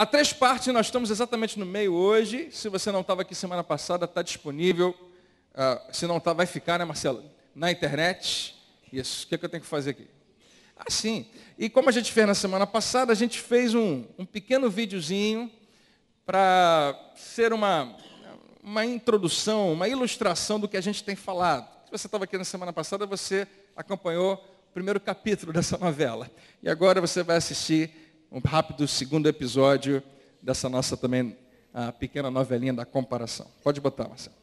Há três partes, nós estamos exatamente no meio hoje. Se você não estava aqui semana passada, está disponível. Uh, se não está, vai ficar, né, Marcelo? Na internet. Isso. O que, é que eu tenho que fazer aqui? Ah, sim. E como a gente fez na semana passada, a gente fez um, um pequeno videozinho para ser uma, uma introdução, uma ilustração do que a gente tem falado. Se você estava aqui na semana passada, você acompanhou o primeiro capítulo dessa novela. E agora você vai assistir um rápido segundo episódio dessa nossa também a ah, pequena novelinha da comparação. Pode botar, Marcelo.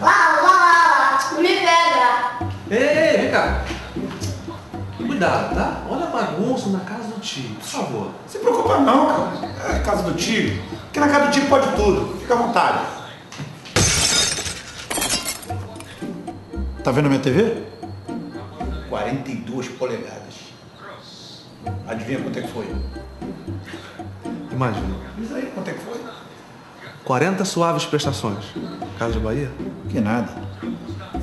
Lá, lá, lá, me pega. Ei, vem cá. Cuidado, tá? Olha a bagunça na casa do tio. Por favor. Não se preocupa não, cara. É a casa do tio. Aqui na casa do Tico pode tudo, fica à vontade. Tá vendo a minha TV? 42 polegadas. Adivinha quanto é que foi? Imagina. Diz aí quanto é que foi? 40 suaves prestações. Casa Bahia? Que nada.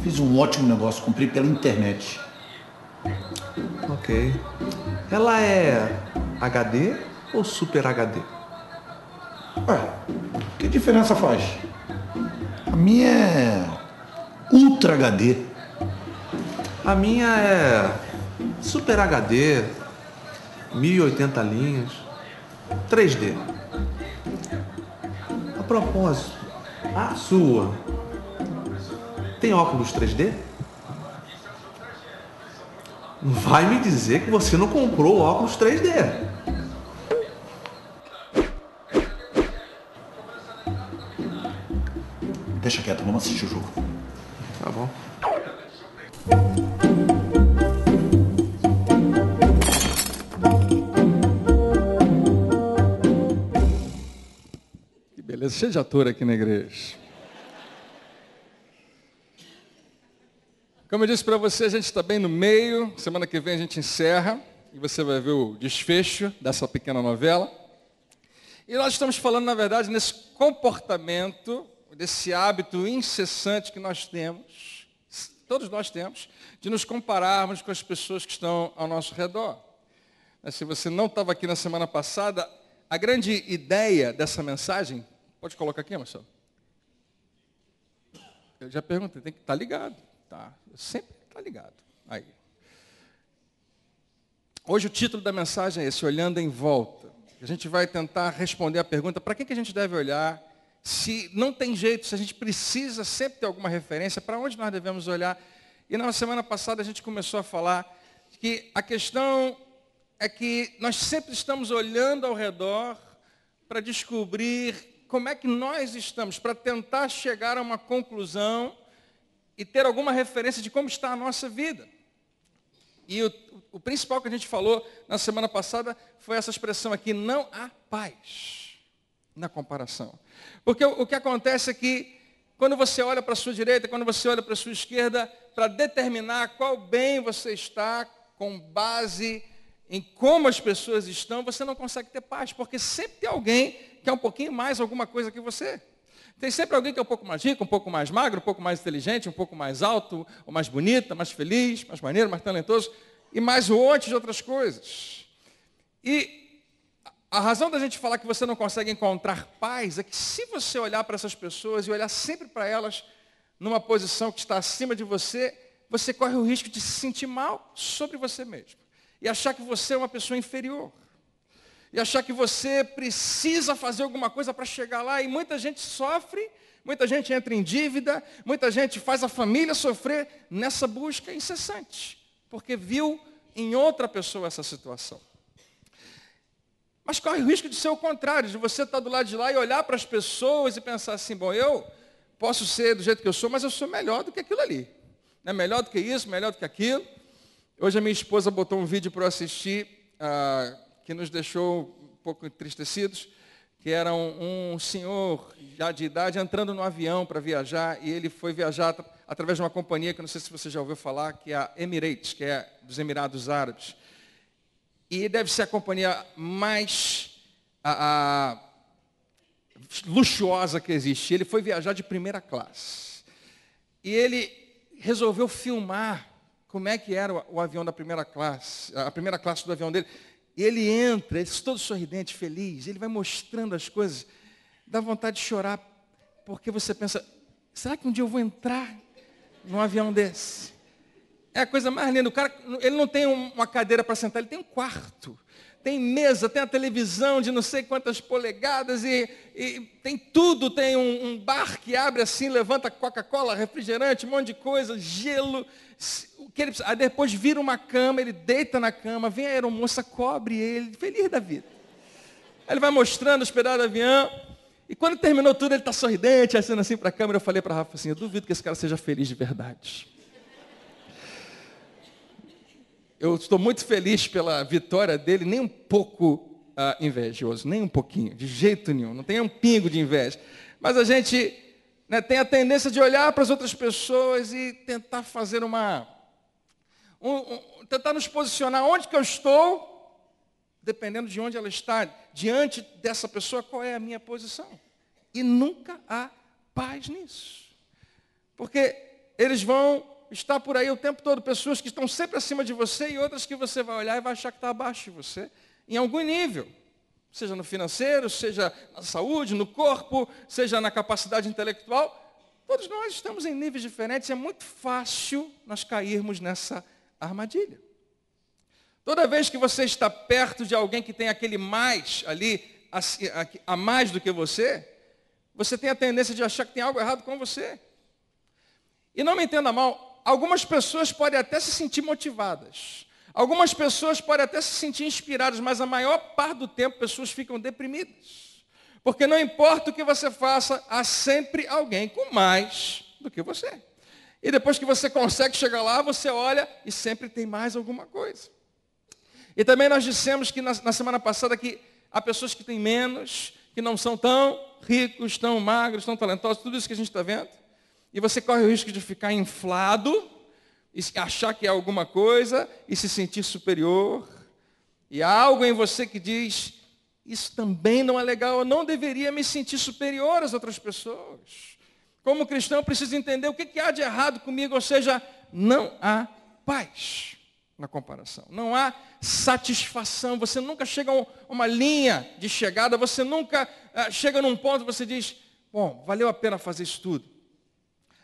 Fiz um ótimo negócio, cumpri pela internet. Ok. Ela é HD ou Super HD? Ué, que diferença faz? A minha é Ultra HD. A minha é Super HD, 1080 linhas, 3D. A propósito, a sua tem óculos 3D? Vai me dizer que você não comprou óculos 3D. deixa quieto, vamos assistir o jogo. Tá bom. Que beleza, cheio de ator aqui na igreja. Como eu disse para você, a gente está bem no meio. Semana que vem a gente encerra e você vai ver o desfecho dessa pequena novela. E nós estamos falando, na verdade, nesse comportamento desse hábito incessante que nós temos, todos nós temos, de nos compararmos com as pessoas que estão ao nosso redor. Se você não estava aqui na semana passada, a grande ideia dessa mensagem, pode colocar aqui, Marcelo? Eu já perguntei, tem que estar tá ligado. Tá, sempre está ligado. Aí. Hoje o título da mensagem é esse, Olhando em Volta. A gente vai tentar responder a pergunta, para que, que a gente deve olhar se não tem jeito, se a gente precisa sempre ter alguma referência, para onde nós devemos olhar? E na semana passada a gente começou a falar que a questão é que nós sempre estamos olhando ao redor para descobrir como é que nós estamos, para tentar chegar a uma conclusão e ter alguma referência de como está a nossa vida. E o, o principal que a gente falou na semana passada foi essa expressão aqui: não há paz na comparação. Porque o que acontece é que, quando você olha para a sua direita, quando você olha para a sua esquerda, para determinar qual bem você está, com base em como as pessoas estão, você não consegue ter paz, porque sempre tem alguém que é um pouquinho mais alguma coisa que você. Tem sempre alguém que é um pouco mais rico, um pouco mais magro, um pouco mais inteligente, um pouco mais alto, ou mais bonita, mais feliz, mais maneiro, mais talentoso, e mais um monte de outras coisas. E a razão da gente falar que você não consegue encontrar paz é que se você olhar para essas pessoas e olhar sempre para elas numa posição que está acima de você, você corre o risco de se sentir mal sobre você mesmo e achar que você é uma pessoa inferior e achar que você precisa fazer alguma coisa para chegar lá. E muita gente sofre, muita gente entra em dívida, muita gente faz a família sofrer nessa busca incessante, porque viu em outra pessoa essa situação. Mas corre o risco de ser o contrário, de você estar tá do lado de lá e olhar para as pessoas e pensar assim, bom, eu posso ser do jeito que eu sou, mas eu sou melhor do que aquilo ali. Né? Melhor do que isso, melhor do que aquilo. Hoje a minha esposa botou um vídeo para eu assistir, ah, que nos deixou um pouco entristecidos, que era um, um senhor já de idade entrando no avião para viajar, e ele foi viajar através de uma companhia que não sei se você já ouviu falar, que é a Emirates, que é dos Emirados Árabes e deve ser a companhia mais a, a, luxuosa que existe. Ele foi viajar de primeira classe. E ele resolveu filmar como é que era o, o avião da primeira classe, a primeira classe do avião dele. E ele entra, ele é todo sorridente, feliz, ele vai mostrando as coisas. Dá vontade de chorar, porque você pensa, será que um dia eu vou entrar num avião desse? É a coisa mais linda. O cara, ele não tem uma cadeira para sentar, ele tem um quarto. Tem mesa, tem a televisão de não sei quantas polegadas e, e tem tudo. Tem um, um, bar que abre assim, levanta Coca-Cola, refrigerante, um monte de coisa, gelo. O que ele precisa. Aí depois vira uma cama, ele deita na cama, vem a aeromoça, cobre ele, feliz da vida. Aí ele vai mostrando, hospedado do avião. E quando terminou tudo, ele está sorridente, assinando assim, assim para a câmera. Eu falei para a Rafa assim: eu duvido que esse cara seja feliz de verdade. Eu estou muito feliz pela vitória dele, nem um pouco ah, invejoso, nem um pouquinho, de jeito nenhum, não tem um pingo de inveja. Mas a gente né, tem a tendência de olhar para as outras pessoas e tentar fazer uma. Um, um, tentar nos posicionar onde que eu estou, dependendo de onde ela está, diante dessa pessoa, qual é a minha posição. E nunca há paz nisso. Porque eles vão está por aí o tempo todo, pessoas que estão sempre acima de você e outras que você vai olhar e vai achar que está abaixo de você, em algum nível. Seja no financeiro, seja na saúde, no corpo, seja na capacidade intelectual. Todos nós estamos em níveis diferentes, é muito fácil nós cairmos nessa armadilha. Toda vez que você está perto de alguém que tem aquele mais ali, a, a, a mais do que você, você tem a tendência de achar que tem algo errado com você. E não me entenda mal, algumas pessoas podem até se sentir motivadas. Algumas pessoas podem até se sentir inspiradas, mas a maior parte do tempo pessoas ficam deprimidas. Porque não importa o que você faça, há sempre alguém com mais do que você. E depois que você consegue chegar lá, você olha e sempre tem mais alguma coisa. E também nós dissemos que na, na semana passada que há pessoas que têm menos, que não são tão ricos, tão magros, tão talentosos, tudo isso que a gente está vendo. E você corre o risco de ficar inflado, achar que é alguma coisa e se sentir superior. E há algo em você que diz: isso também não é legal, eu não deveria me sentir superior às outras pessoas. Como cristão, eu preciso entender o que, que há de errado comigo, ou seja, não há paz na comparação, não há satisfação, você nunca chega a uma linha de chegada, você nunca ah, chega num ponto você diz, bom, valeu a pena fazer isso tudo.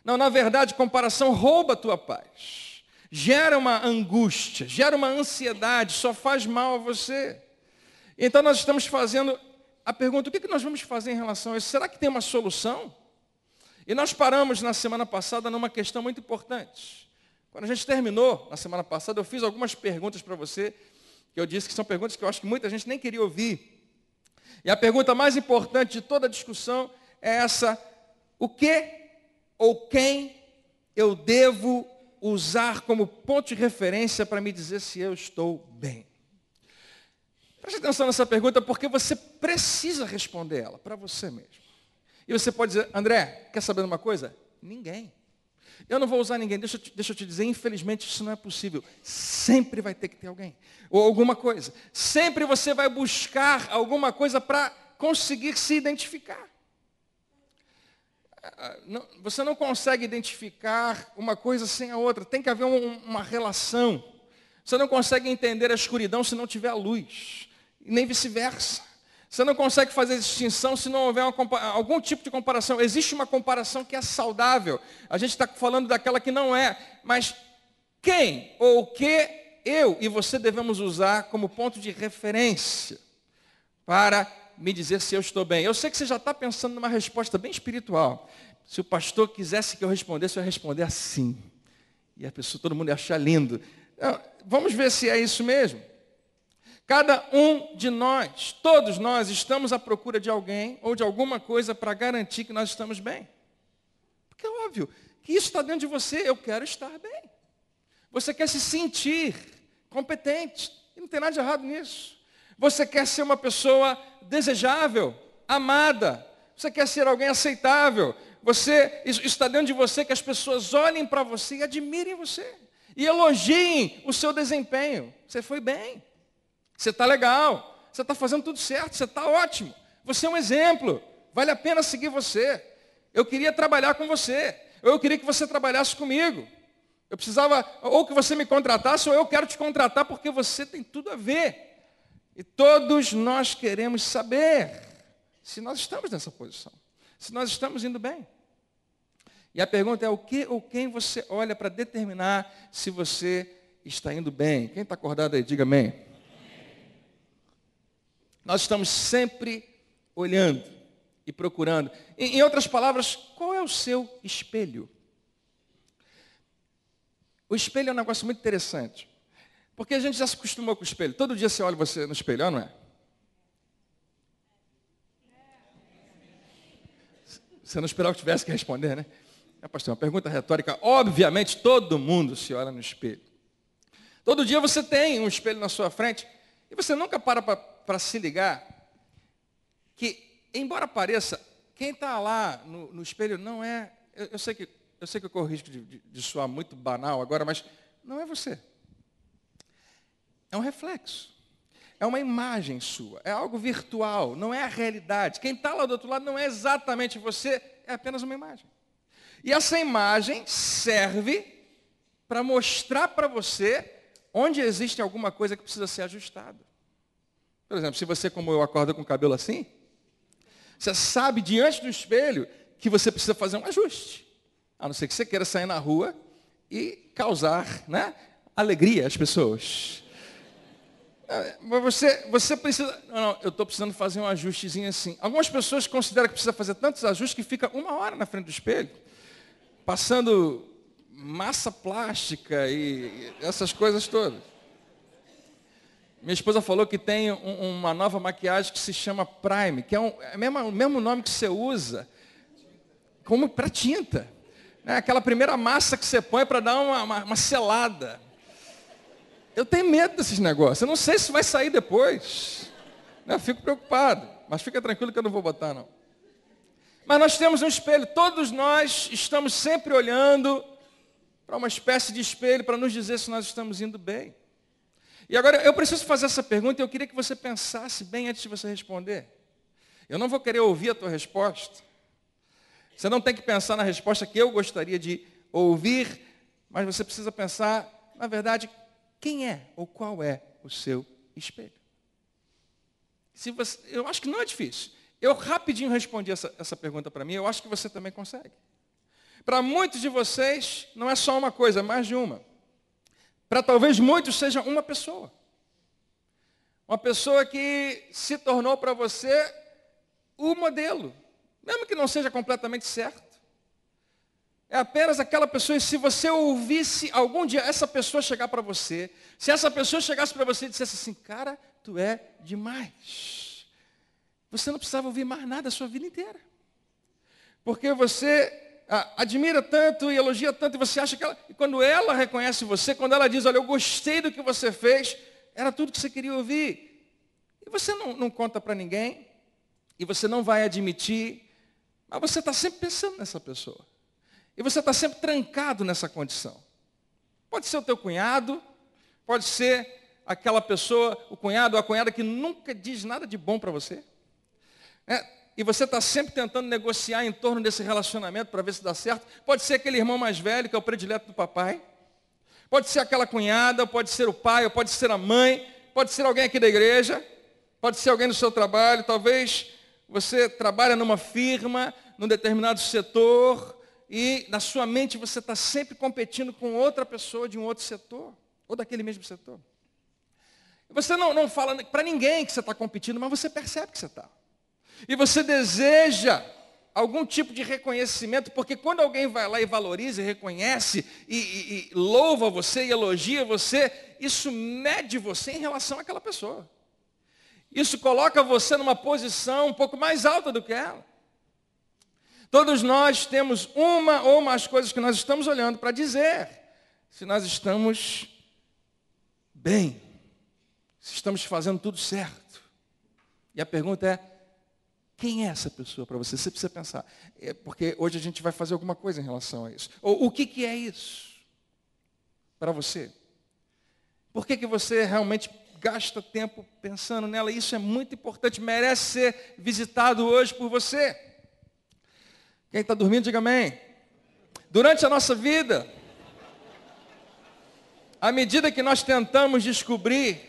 Não, na verdade, comparação rouba a tua paz. Gera uma angústia, gera uma ansiedade, só faz mal a você. Então nós estamos fazendo a pergunta, o é que nós vamos fazer em relação a isso? Será que tem uma solução? E nós paramos na semana passada numa questão muito importante. Quando a gente terminou na semana passada, eu fiz algumas perguntas para você, que eu disse que são perguntas que eu acho que muita gente nem queria ouvir. E a pergunta mais importante de toda a discussão é essa: o que ou quem eu devo usar como ponto de referência para me dizer se eu estou bem? Preste atenção nessa pergunta porque você precisa responder ela para você mesmo. E você pode dizer, André, quer saber de uma coisa? Ninguém. Eu não vou usar ninguém. Deixa eu, te, deixa eu te dizer, infelizmente isso não é possível. Sempre vai ter que ter alguém. Ou alguma coisa. Sempre você vai buscar alguma coisa para conseguir se identificar não, você não consegue identificar uma coisa sem a outra. Tem que haver um, uma relação. Você não consegue entender a escuridão se não tiver a luz. Nem vice-versa. Você não consegue fazer distinção se não houver uma, algum tipo de comparação. Existe uma comparação que é saudável. A gente está falando daquela que não é. Mas quem ou o que eu e você devemos usar como ponto de referência para me dizer se eu estou bem. Eu sei que você já está pensando numa resposta bem espiritual. Se o pastor quisesse que eu respondesse, eu ia responder assim. E a pessoa, todo mundo ia achar lindo. Vamos ver se é isso mesmo. Cada um de nós, todos nós, estamos à procura de alguém ou de alguma coisa para garantir que nós estamos bem. Porque é óbvio que isso está dentro de você. Eu quero estar bem. Você quer se sentir competente. E não tem nada de errado nisso. Você quer ser uma pessoa desejável, amada. Você quer ser alguém aceitável. Você isso está dentro de você que as pessoas olhem para você e admirem você e elogiem o seu desempenho. Você foi bem. Você está legal. Você está fazendo tudo certo. Você está ótimo. Você é um exemplo. Vale a pena seguir você. Eu queria trabalhar com você. Eu queria que você trabalhasse comigo. Eu precisava ou que você me contratasse ou eu quero te contratar porque você tem tudo a ver e todos nós queremos saber se nós estamos nessa posição, se nós estamos indo bem. E a pergunta é o que ou quem você olha para determinar se você está indo bem. Quem está acordado aí, diga amém. Nós estamos sempre olhando e procurando. em outras palavras, qual é o seu espelho? O espelho é um negócio muito interessante. Porque a gente já se acostumou com o espelho. Todo dia você olha você no espelho, não é? Você não esperava que tivesse que responder, né? É, pastor, uma pergunta retórica. Obviamente, todo mundo se olha no espelho. Todo dia você tem um espelho na sua frente e você nunca para para se ligar que, embora pareça, quem está lá no, no, espelho não é. Eu, eu, sei que, eu sei que eu corro risco de, de, de soar muito banal agora, mas não é você. É um reflexo. É uma imagem sua. É algo virtual. Não é a realidade. Quem está lá do outro lado não é exatamente você. É apenas uma imagem. E essa imagem serve para mostrar para você onde existe alguma coisa que precisa ser ajustada. Por exemplo, se você, como eu, acorda com o cabelo assim, você sabe diante do espelho que você precisa fazer um ajuste. A não ser que você queira sair na rua e causar né, alegria às pessoas. Ah, mas você, você precisa. Não, não, eu estou precisando fazer um ajustezinho assim. Algumas pessoas consideram que precisa fazer tantos ajustes que fica uma hora na frente do espelho, passando massa plástica e essas coisas todas. Minha esposa falou que tem um, uma nova maquiagem que se chama Prime, que é, um, é mesmo, o mesmo nome que você usa como para tinta. É aquela primeira massa que você põe para dar uma, uma, uma selada. Eu tenho medo desses negócios. Eu não sei se vai sair depois. Né? Fico preocupado. Mas fica tranquilo que eu não vou botar, não. Mas nós temos um espelho. Todos nós estamos sempre olhando para uma espécie de espelho para nos dizer se nós estamos indo bem. E agora eu preciso fazer essa pergunta e eu queria que você pensasse bem antes de você responder. Eu não vou querer ouvir a tua resposta. Você não tem que pensar na resposta que eu gostaria de ouvir, mas você precisa pensar, na verdade, quem é ou qual é o seu espelho? Se você, eu acho que não é difícil. Eu rapidinho respondi essa, essa pergunta para mim, eu acho que você também consegue. Para muitos de vocês, não é só uma coisa, é mais de uma. Para talvez muitos seja uma pessoa. Uma pessoa que se tornou para você o modelo, mesmo que não seja completamente certo. É apenas aquela pessoa, e se você ouvisse algum dia essa pessoa chegar para você, se essa pessoa chegasse para você e dissesse assim, cara, tu é demais. Você não precisava ouvir mais nada a sua vida inteira. Porque você ah, admira tanto e elogia tanto, e você acha que ela. E quando ela reconhece você, quando ela diz, olha, eu gostei do que você fez, era tudo que você queria ouvir. E você não, não conta para ninguém, e você não vai admitir, mas você está sempre pensando nessa pessoa. E você está sempre trancado nessa condição. Pode ser o teu cunhado, pode ser aquela pessoa, o cunhado ou a cunhada que nunca diz nada de bom para você. É, e você está sempre tentando negociar em torno desse relacionamento para ver se dá certo. Pode ser aquele irmão mais velho, que é o predileto do papai. Pode ser aquela cunhada, pode ser o pai, pode ser a mãe, pode ser alguém aqui da igreja, pode ser alguém do seu trabalho. Talvez você trabalha numa firma, num determinado setor, e na sua mente você está sempre competindo com outra pessoa de um outro setor, ou daquele mesmo setor. Você não, não fala para ninguém que você está competindo, mas você percebe que você está. E você deseja algum tipo de reconhecimento, porque quando alguém vai lá e valoriza, e reconhece, e, e, e louva você, e elogia você, isso mede você em relação àquela pessoa. Isso coloca você numa posição um pouco mais alta do que ela. Todos nós temos uma ou mais coisas que nós estamos olhando para dizer se nós estamos bem, se estamos fazendo tudo certo. E a pergunta é: quem é essa pessoa para você? Você precisa pensar, é porque hoje a gente vai fazer alguma coisa em relação a isso. Ou o que, que é isso para você? Por que, que você realmente gasta tempo pensando nela? Isso é muito importante, merece ser visitado hoje por você. Quem está dormindo, diga amém. Durante a nossa vida, à medida que nós tentamos descobrir,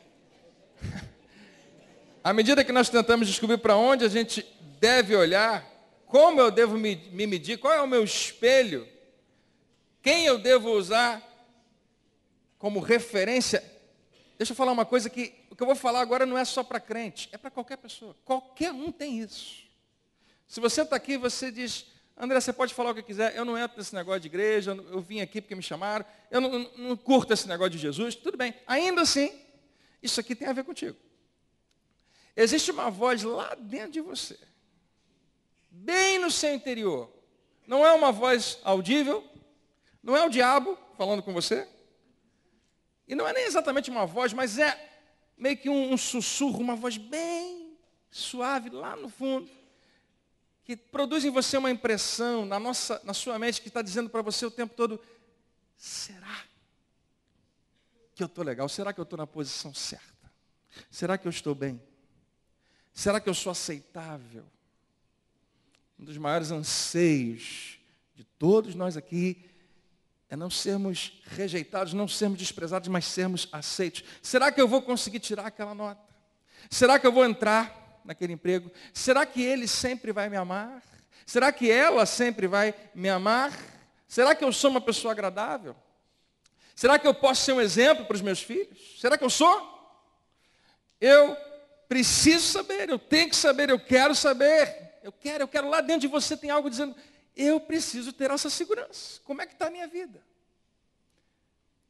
à medida que nós tentamos descobrir para onde a gente deve olhar, como eu devo me, medir, qual é o meu espelho, quem eu devo usar como referência, deixa eu falar uma coisa que o que eu vou falar agora não é só para crente, é para qualquer pessoa. Qualquer um tem isso. Se você está aqui, você diz, André, você pode falar o que quiser, eu não entro nesse negócio de igreja, eu vim aqui porque me chamaram, eu não, não, não curto esse negócio de Jesus, tudo bem. Ainda assim, isso aqui tem a ver contigo. Existe uma voz lá dentro de você, bem no seu interior. Não é uma voz audível, não é o diabo falando com você, e não é nem exatamente uma voz, mas é meio que um, um sussurro, uma voz bem suave lá no fundo que produz em você uma impressão na, nossa, na sua mente que está dizendo para você o tempo todo: será que eu estou legal? Será que eu estou na posição certa? Será que eu estou bem? Será que eu sou aceitável? Um dos maiores anseios de todos nós aqui é não sermos rejeitados, não sermos desprezados, mas sermos aceitos. Será que eu vou conseguir tirar aquela nota? Será que eu vou entrar? naquele emprego? Será que ele sempre vai me amar? Será que ela sempre vai me amar? Será que eu sou uma pessoa agradável? Será que eu posso ser um exemplo para os meus filhos? Será que eu sou? Eu preciso saber, eu tenho que saber, eu quero saber. Eu quero, eu quero lá dentro de você tem algo dizendo, eu preciso ter essa segurança. Como é que está a minha vida?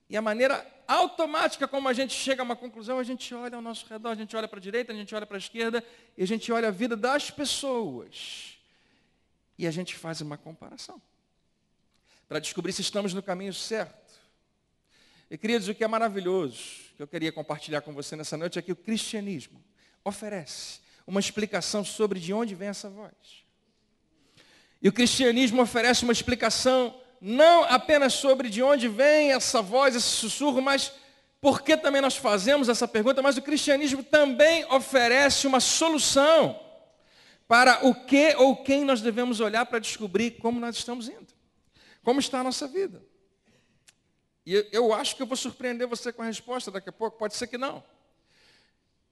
E a maneira automática, como a gente chega a uma conclusão, a gente olha ao nosso redor, a gente olha para a direita, a gente olha para a esquerda, e a gente olha a vida das pessoas. E a gente faz uma comparação. Para descobrir se estamos no caminho certo. E queridos, o que é maravilhoso, que eu queria compartilhar com você nessa noite, é que o cristianismo oferece uma explicação sobre de onde vem essa voz. E o cristianismo oferece uma explicação não apenas sobre de onde vem essa voz, esse sussurro, mas por que também nós fazemos essa pergunta, mas o cristianismo também oferece uma solução para o que ou quem nós devemos olhar para descobrir como nós estamos indo, como está a nossa vida. E eu acho que eu vou surpreender você com a resposta daqui a pouco, pode ser que não.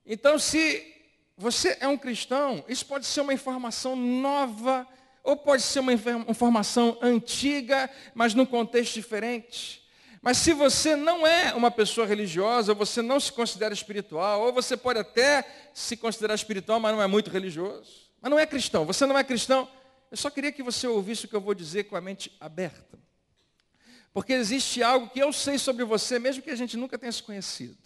Então, se você é um cristão, isso pode ser uma informação nova ou pode ser uma informação antiga, mas num contexto diferente. Mas se você não é uma pessoa religiosa, você não se considera espiritual, ou você pode até se considerar espiritual, mas não é muito religioso, mas não é cristão, você não é cristão, eu só queria que você ouvisse o que eu vou dizer com a mente aberta. Porque existe algo que eu sei sobre você, mesmo que a gente nunca tenha se conhecido.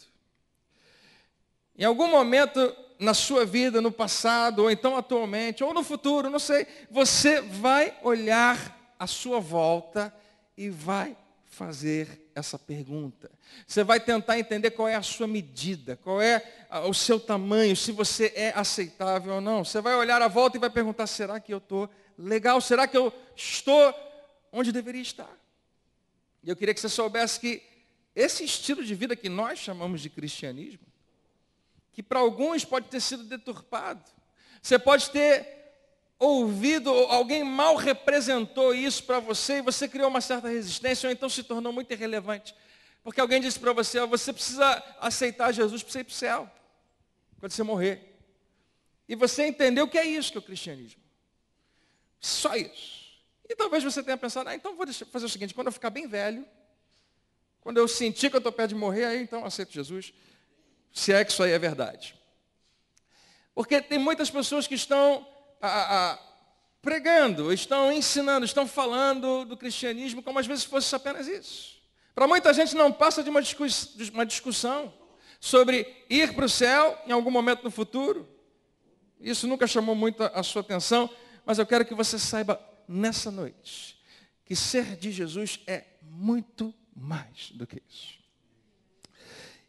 Em algum momento na sua vida, no passado, ou então atualmente, ou no futuro, não sei, você vai olhar a sua volta e vai fazer essa pergunta. Você vai tentar entender qual é a sua medida, qual é ah, o seu tamanho, se você é aceitável ou não. Você vai olhar a volta e vai perguntar: será que eu estou legal? Será que eu estou onde deveria estar? E eu queria que você soubesse que esse estilo de vida que nós chamamos de cristianismo que para alguns pode ter sido deturpado. Você pode ter ouvido, alguém mal representou isso para você e você criou uma certa resistência ou então se tornou muito irrelevante. Porque alguém disse para você, você precisa aceitar Jesus para você ir para o céu, quando você morrer. E você entendeu que é isso que é o cristianismo. Só isso. E talvez você tenha pensado, ah, então vou fazer o seguinte, quando eu ficar bem velho, quando eu sentir que eu estou perto de morrer, aí então aceito Jesus se é que isso aí é verdade. Porque tem muitas pessoas que estão a, a, pregando, estão ensinando, estão falando do cristianismo como às vezes fosse apenas isso. Para muita gente não passa de uma, discuss, de uma discussão sobre ir para o céu em algum momento no futuro. Isso nunca chamou muito a sua atenção, mas eu quero que você saiba nessa noite que ser de Jesus é muito mais do que isso.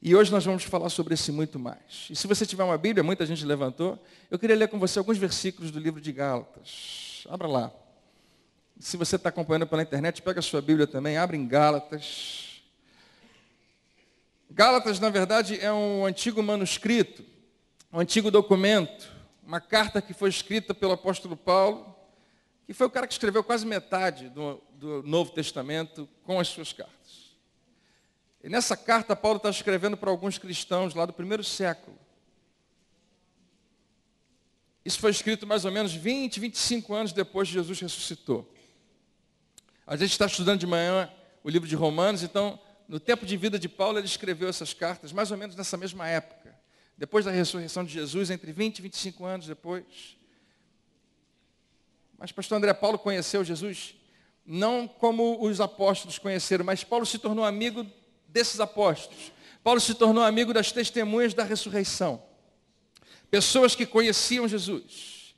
E hoje nós vamos falar sobre esse muito mais. E se você tiver uma Bíblia, muita gente levantou, eu queria ler com você alguns versículos do livro de Gálatas. Abra lá. Se você está acompanhando pela internet, pega a sua Bíblia também, abre em Gálatas. Gálatas, na verdade, é um antigo manuscrito, um antigo documento, uma carta que foi escrita pelo apóstolo Paulo, que foi o cara que escreveu quase metade do, do Novo Testamento com as suas cartas. E nessa carta, Paulo está escrevendo para alguns cristãos lá do primeiro século. Isso foi escrito mais ou menos 20, 25 anos depois que Jesus ressuscitou. A gente está estudando de manhã o livro de Romanos, então, no tempo de vida de Paulo, ele escreveu essas cartas mais ou menos nessa mesma época. Depois da ressurreição de Jesus, entre 20 e 25 anos depois. Mas pastor André Paulo conheceu Jesus não como os apóstolos conheceram, mas Paulo se tornou amigo desses apóstolos. Paulo se tornou amigo das testemunhas da ressurreição. Pessoas que conheciam Jesus.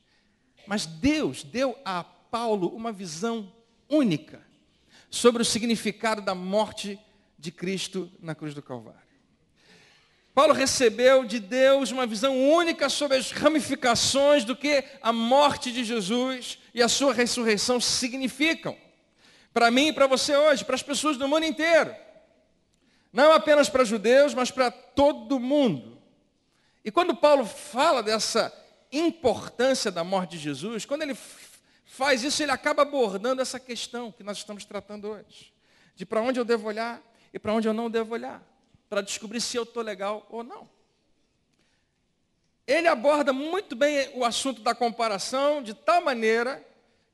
Mas Deus deu a Paulo uma visão única sobre o significado da morte de Cristo na cruz do Calvário. Paulo recebeu de Deus uma visão única sobre as ramificações do que a morte de Jesus e a sua ressurreição significam. Para mim e para você hoje, para as pessoas do mundo inteiro. Não apenas para judeus, mas para todo mundo. E quando Paulo fala dessa importância da morte de Jesus, quando ele faz isso, ele acaba abordando essa questão que nós estamos tratando hoje. De para onde eu devo olhar e para onde eu não devo olhar. Para descobrir se eu estou legal ou não. Ele aborda muito bem o assunto da comparação de tal maneira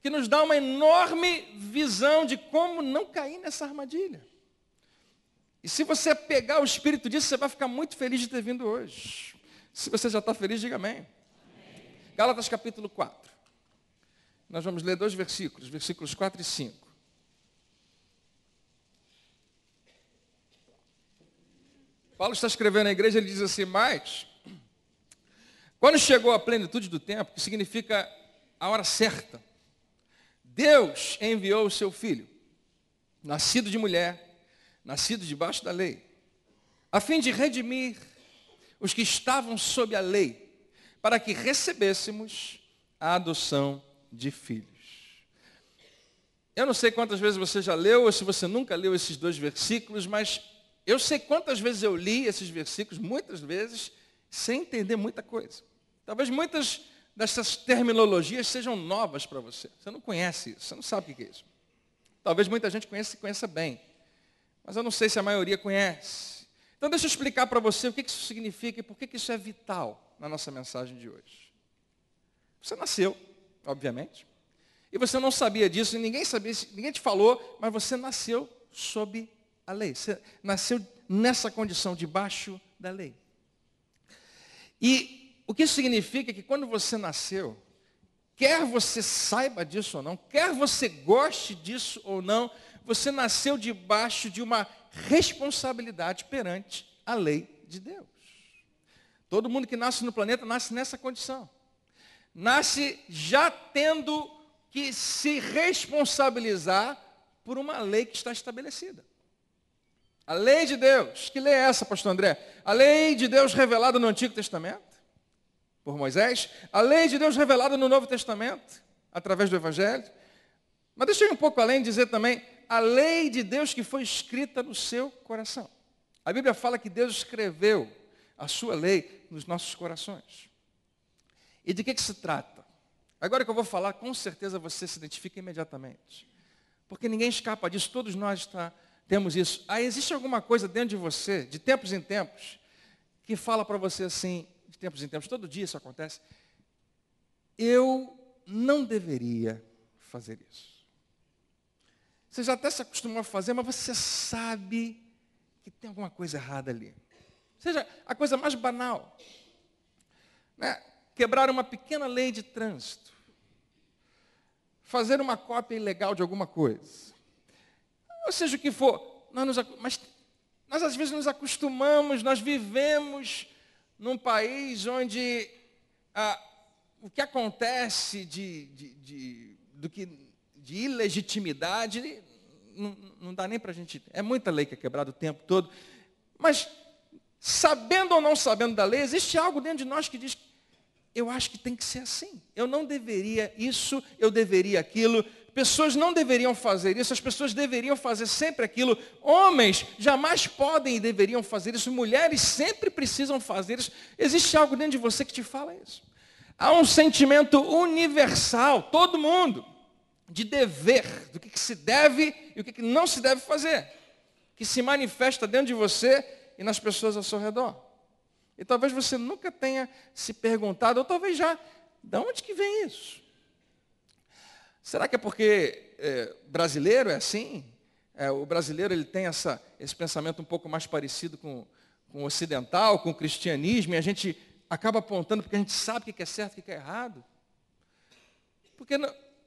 que nos dá uma enorme visão de como não cair nessa armadilha. E se você pegar o espírito disso, você vai ficar muito feliz de ter vindo hoje. Se você já está feliz, diga amém. amém. Gálatas capítulo 4. Nós vamos ler dois versículos, versículos 4 e 5. Paulo está escrevendo à igreja, ele diz assim, mas quando chegou a plenitude do tempo, que significa a hora certa, Deus enviou o seu filho, nascido de mulher, nascido debaixo da lei, a fim de redimir os que estavam sob a lei, para que recebêssemos a adoção de filhos. Eu não sei quantas vezes você já leu, ou se você nunca leu esses dois versículos, mas eu sei quantas vezes eu li esses versículos, muitas vezes, sem entender muita coisa. Talvez muitas dessas terminologias sejam novas para você. Você não conhece isso, você não sabe o que é isso. Talvez muita gente conheça e conheça bem. Mas eu não sei se a maioria conhece. Então deixa eu explicar para você o que isso significa e por que isso é vital na nossa mensagem de hoje. Você nasceu, obviamente, e você não sabia disso, ninguém sabia, ninguém te falou, mas você nasceu sob a lei. Você nasceu nessa condição, debaixo da lei. E o que isso significa é que quando você nasceu, quer você saiba disso ou não, quer você goste disso ou não, você nasceu debaixo de uma responsabilidade perante a lei de Deus. Todo mundo que nasce no planeta nasce nessa condição. Nasce já tendo que se responsabilizar por uma lei que está estabelecida. A lei de Deus, que lei é essa, pastor André? A lei de Deus revelada no Antigo Testamento, por Moisés, a lei de Deus revelada no Novo Testamento, através do Evangelho. Mas deixa eu ir um pouco além dizer também a lei de Deus que foi escrita no seu coração. A Bíblia fala que Deus escreveu a sua lei nos nossos corações. E de que, que se trata? Agora que eu vou falar, com certeza você se identifica imediatamente. Porque ninguém escapa disso, todos nós tá, temos isso. Ah, existe alguma coisa dentro de você, de tempos em tempos, que fala para você assim, de tempos em tempos, todo dia isso acontece. Eu não deveria fazer isso. Você já até se acostumou a fazer, mas você sabe que tem alguma coisa errada ali. Seja a coisa mais banal. Né? Quebrar uma pequena lei de trânsito. Fazer uma cópia ilegal de alguma coisa. Ou seja o que for. Nós nos, mas nós às vezes nos acostumamos, nós vivemos num país onde ah, o que acontece de, de, de, do que de ilegitimidade, não, não dá nem para a gente. É muita lei que é quebrada o tempo todo. Mas, sabendo ou não sabendo da lei, existe algo dentro de nós que diz: eu acho que tem que ser assim. Eu não deveria isso, eu deveria aquilo. Pessoas não deveriam fazer isso, as pessoas deveriam fazer sempre aquilo. Homens jamais podem e deveriam fazer isso, mulheres sempre precisam fazer isso. Existe algo dentro de você que te fala isso. Há um sentimento universal, todo mundo, de dever, do que, que se deve e o que, que não se deve fazer, que se manifesta dentro de você e nas pessoas ao seu redor. E talvez você nunca tenha se perguntado, ou talvez já, de onde que vem isso? Será que é porque é, brasileiro é assim? É, o brasileiro ele tem essa, esse pensamento um pouco mais parecido com, com o ocidental, com o cristianismo, e a gente acaba apontando porque a gente sabe o que é certo e o que é errado. Porque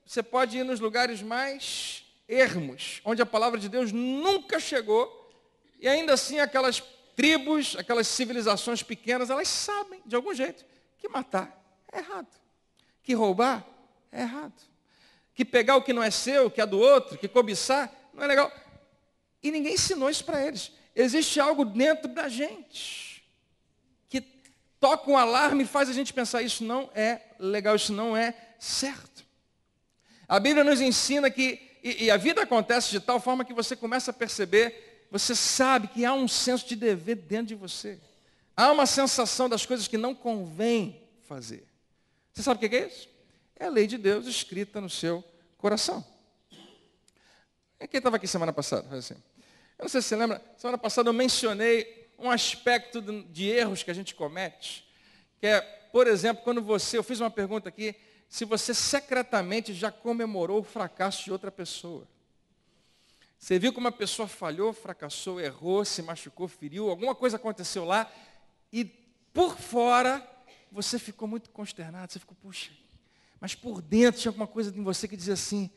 você pode ir nos lugares mais ermos, onde a palavra de Deus nunca chegou, e ainda assim aquelas tribos, aquelas civilizações pequenas, elas sabem, de algum jeito, que matar é errado, que roubar é errado, que pegar o que não é seu, que é do outro, que cobiçar, não é legal. E ninguém ensinou isso para eles. Existe algo dentro da gente que toca um alarme e faz a gente pensar: isso não é legal, isso não é certo. A Bíblia nos ensina que, e, e a vida acontece de tal forma que você começa a perceber, você sabe que há um senso de dever dentro de você. Há uma sensação das coisas que não convém fazer. Você sabe o que é isso? É a lei de Deus escrita no seu coração. Quem estava aqui semana passada? assim. Eu não sei se você lembra, semana passada eu mencionei um aspecto de erros que a gente comete, que é, por exemplo, quando você, eu fiz uma pergunta aqui, se você secretamente já comemorou o fracasso de outra pessoa. Você viu como uma pessoa falhou, fracassou, errou, se machucou, feriu, alguma coisa aconteceu lá e por fora você ficou muito consternado, você ficou, puxa, mas por dentro tinha alguma coisa em você que dizia assim,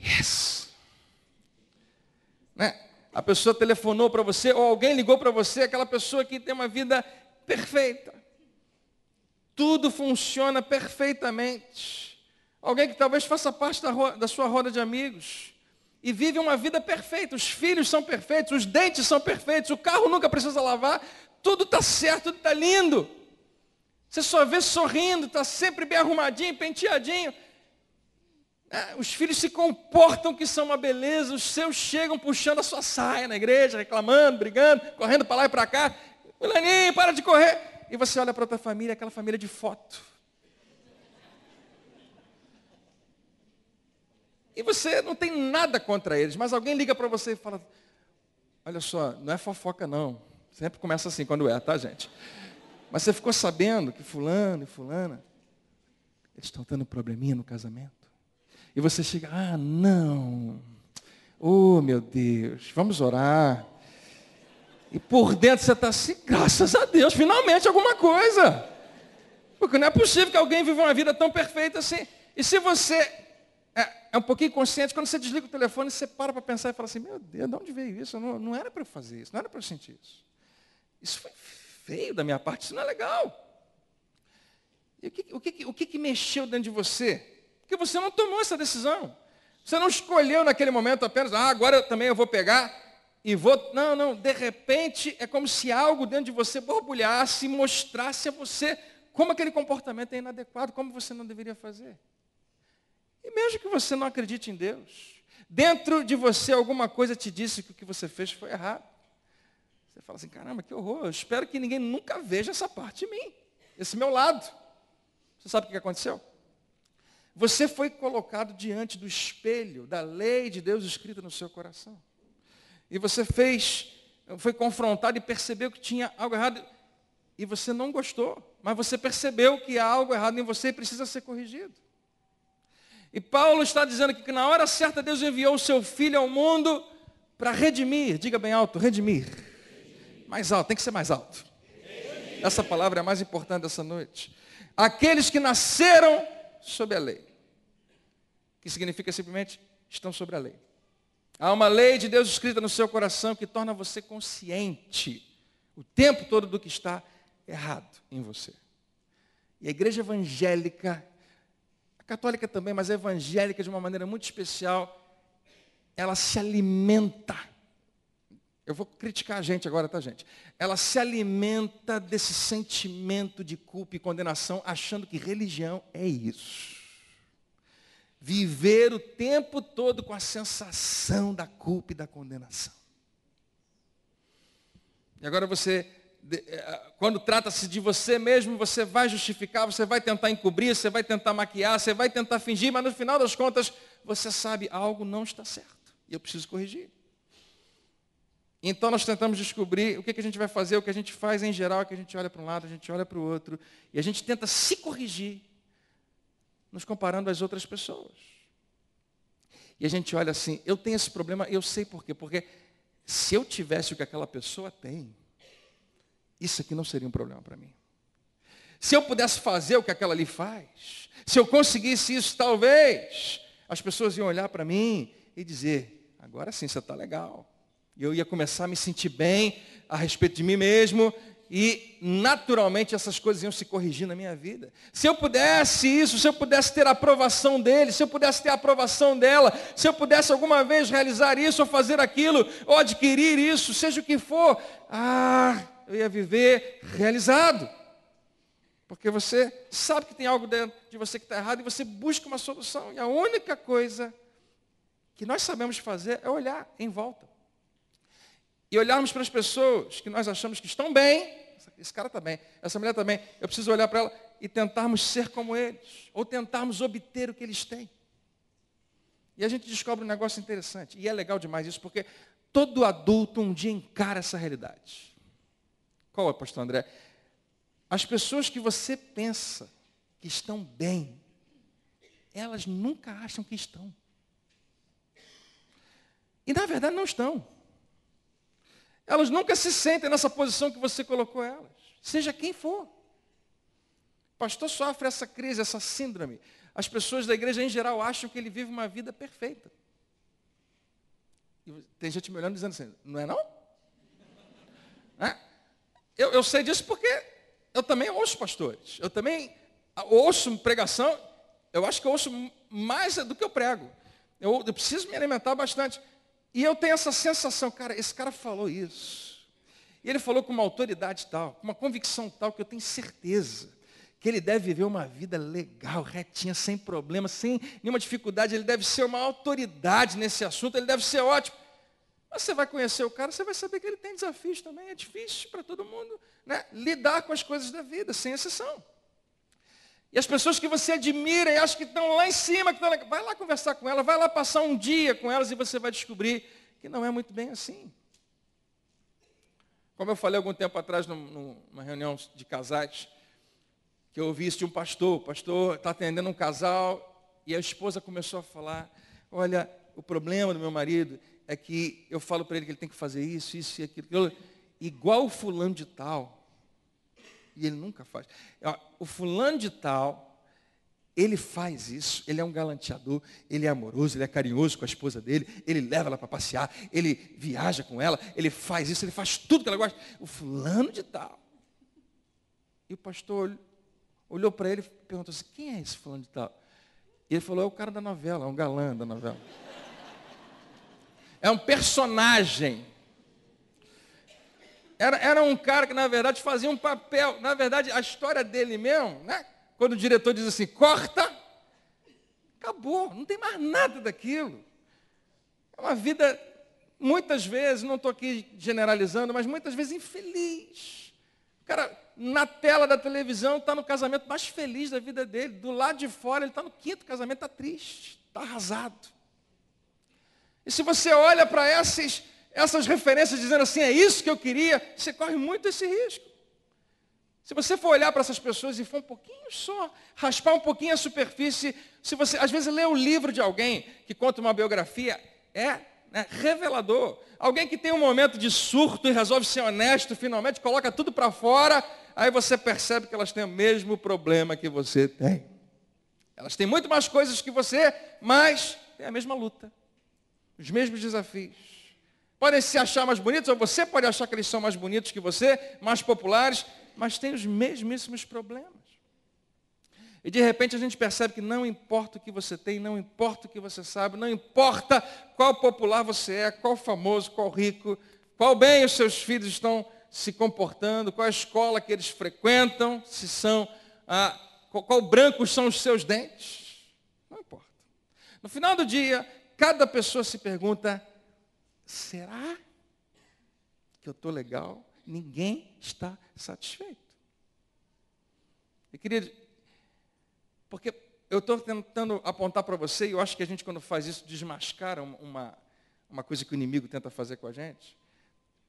yes. Né? A pessoa telefonou para você, ou alguém ligou para você, aquela pessoa que tem uma vida perfeita. Tudo funciona perfeitamente. Alguém que talvez faça parte da, da sua roda de amigos e vive uma vida perfeita. Os filhos são perfeitos, os dentes são perfeitos, o carro nunca precisa lavar, tudo está certo, tudo está lindo. Você só vê sorrindo, está sempre bem arrumadinho, penteadinho. É, os filhos se comportam que são uma beleza, os seus chegam puxando a sua saia na igreja, reclamando, brigando, correndo para lá e para cá. Mulaninho, para de correr. E você olha para outra família, aquela família de foto. E você não tem nada contra eles, mas alguém liga para você e fala: Olha só, não é fofoca não. Sempre começa assim quando é, tá, gente? Mas você ficou sabendo que Fulano e Fulana, eles estão tendo probleminha no casamento. E você chega: Ah, não. Oh, meu Deus, vamos orar. E por dentro você está assim, graças a Deus, finalmente alguma coisa. Porque não é possível que alguém viva uma vida tão perfeita assim. E se você é, é um pouquinho consciente, quando você desliga o telefone, você para para pensar e fala assim, meu Deus, de onde veio isso? Não, não era para eu fazer isso, não era para eu sentir isso. Isso foi feio da minha parte, isso não é legal. E o que, o que, o que, que mexeu dentro de você? Porque você não tomou essa decisão. Você não escolheu naquele momento apenas, ah, agora também eu vou pegar e vou. Não, não, de repente é como se algo dentro de você borbulhasse e mostrasse a você como aquele comportamento é inadequado, como você não deveria fazer. E mesmo que você não acredite em Deus, dentro de você alguma coisa te disse que o que você fez foi errado. Você fala assim: caramba, que horror, eu espero que ninguém nunca veja essa parte de mim, esse meu lado. Você sabe o que aconteceu? Você foi colocado diante do espelho da lei de Deus escrita no seu coração e você fez, foi confrontado e percebeu que tinha algo errado e você não gostou, mas você percebeu que há algo errado em você e precisa ser corrigido. E Paulo está dizendo que na hora certa Deus enviou o seu filho ao mundo para redimir, diga bem alto, redimir. Mais alto, tem que ser mais alto. Essa palavra é a mais importante dessa noite. Aqueles que nasceram sob a lei. Que significa simplesmente estão sob a lei. Há uma lei de Deus escrita no seu coração que torna você consciente o tempo todo do que está errado em você. E a igreja evangélica, a católica também, mas a evangélica de uma maneira muito especial, ela se alimenta. Eu vou criticar a gente agora, tá, gente? Ela se alimenta desse sentimento de culpa e condenação, achando que religião é isso viver o tempo todo com a sensação da culpa e da condenação. E agora você, eh, ah, quando trata-se de você mesmo, você vai justificar, você vai tentar encobrir, você vai tentar maquiar, você vai tentar fingir, mas no final das contas, você sabe algo não está certo. E eu preciso corrigir. Então nós tentamos descobrir o que, que a gente vai fazer, o que a gente faz em geral, é que a gente olha para um lado, a gente olha para o outro, e a gente tenta se corrigir nos comparando às outras pessoas. E a gente olha assim, eu tenho esse problema, eu sei por quê, porque se eu tivesse o que aquela pessoa tem, isso aqui não seria um problema para mim. Se eu pudesse fazer o que aquela ali faz, se eu conseguisse isso, talvez as pessoas iam olhar para mim e dizer: agora sim, você está legal. E eu ia começar a me sentir bem a respeito de mim mesmo, e naturalmente essas coisas iam se corrigir na minha vida. Se eu pudesse isso, se eu pudesse ter a aprovação dele, se eu pudesse ter a aprovação dela, se eu pudesse alguma vez realizar isso, ou fazer aquilo, ou adquirir isso, seja o que for, ah, eu ia viver realizado. Porque você sabe que tem algo dentro de você que está errado e você busca uma solução. E a única coisa que nós sabemos fazer é olhar em volta. E olharmos para as pessoas que nós achamos que estão bem esse cara também, essa mulher também. Eu preciso olhar para ela e tentarmos ser como eles, ou tentarmos obter o que eles têm. E a gente descobre um negócio interessante, e é legal demais isso, porque todo adulto um dia encara essa realidade. Qual é, pastor André? As pessoas que você pensa que estão bem, elas nunca acham que estão. E na verdade não estão. Elas nunca se sentem nessa posição que você colocou elas, seja quem for. O pastor sofre essa crise, essa síndrome. As pessoas da igreja em geral acham que ele vive uma vida perfeita. E tem gente me olhando dizendo assim, não é não? É? Eu, eu sei disso porque eu também ouço pastores. Eu também ouço pregação. Eu acho que eu ouço mais do que eu prego. Eu, eu preciso me alimentar bastante. E eu tenho essa sensação, cara, esse cara falou isso. E ele falou com uma autoridade tal, com uma convicção tal, que eu tenho certeza que ele deve viver uma vida legal, retinha, sem problema, sem nenhuma dificuldade. Ele deve ser uma autoridade nesse assunto, ele deve ser ótimo. Mas você vai conhecer o cara, você vai saber que ele tem desafios também. É difícil para todo mundo né? lidar com as coisas da vida, sem exceção. E as pessoas que você admira e acha que estão lá em cima, que estão lá, vai lá conversar com elas, vai lá passar um dia com elas e você vai descobrir que não é muito bem assim. Como eu falei algum tempo atrás numa reunião de casais, que eu ouvi isso de um pastor. O pastor está atendendo um casal e a esposa começou a falar: Olha, o problema do meu marido é que eu falo para ele que ele tem que fazer isso, isso e aquilo, igual fulano de tal e ele nunca faz. O fulano de tal, ele faz isso, ele é um galanteador, ele é amoroso, ele é carinhoso com a esposa dele, ele leva ela para passear, ele viaja com ela, ele faz isso, ele faz tudo que ela gosta. O fulano de tal. E o pastor olhou para ele e perguntou assim: quem é esse fulano de tal? E ele falou: é o cara da novela, é um galã da novela. É um personagem. Era, era um cara que, na verdade, fazia um papel. Na verdade, a história dele mesmo, né? Quando o diretor diz assim, corta, acabou, não tem mais nada daquilo. É uma vida, muitas vezes, não estou aqui generalizando, mas muitas vezes infeliz. O cara, na tela da televisão, está no casamento mais feliz da vida dele. Do lado de fora, ele está no quinto casamento, está triste, está arrasado. E se você olha para esses essas referências dizendo assim, é isso que eu queria, você corre muito esse risco. Se você for olhar para essas pessoas e for um pouquinho só, raspar um pouquinho a superfície, se você às vezes lê o um livro de alguém que conta uma biografia, é né, revelador. Alguém que tem um momento de surto e resolve ser honesto, finalmente coloca tudo para fora, aí você percebe que elas têm o mesmo problema que você tem. Elas têm muito mais coisas que você, mas é a mesma luta, os mesmos desafios podem se achar mais bonitos, ou você pode achar que eles são mais bonitos que você, mais populares, mas têm os mesmíssimos problemas. E de repente a gente percebe que não importa o que você tem, não importa o que você sabe, não importa qual popular você é, qual famoso, qual rico, qual bem os seus filhos estão se comportando, qual a escola que eles frequentam, se são, ah, qual, qual brancos são os seus dentes. Não importa. No final do dia, cada pessoa se pergunta será que eu estou legal? Ninguém está satisfeito. E querido, porque eu estou tentando apontar para você, e eu acho que a gente, quando faz isso, desmascara uma, uma coisa que o inimigo tenta fazer com a gente.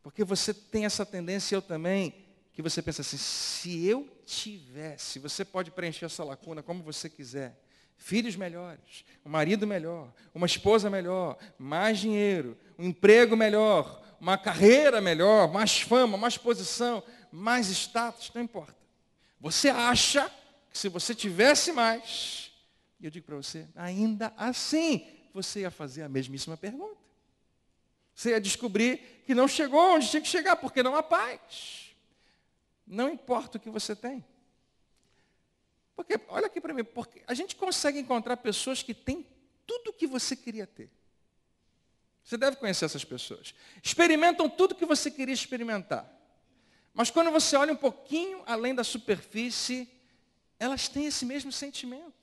Porque você tem essa tendência, eu também, que você pensa assim: se eu tivesse, você pode preencher essa lacuna como você quiser filhos melhores, um marido melhor, uma esposa melhor, mais dinheiro, um emprego melhor, uma carreira melhor, mais fama, mais posição, mais status, não importa. Você acha que se você tivesse mais, e eu digo para você, ainda assim, você ia fazer a mesmíssima pergunta. Você ia descobrir que não chegou onde tinha que chegar, porque não há paz. Não importa o que você tem. Porque, olha aqui para mim, porque a gente consegue encontrar pessoas que têm tudo o que você queria ter. Você deve conhecer essas pessoas. Experimentam tudo o que você queria experimentar. Mas quando você olha um pouquinho além da superfície, elas têm esse mesmo sentimento.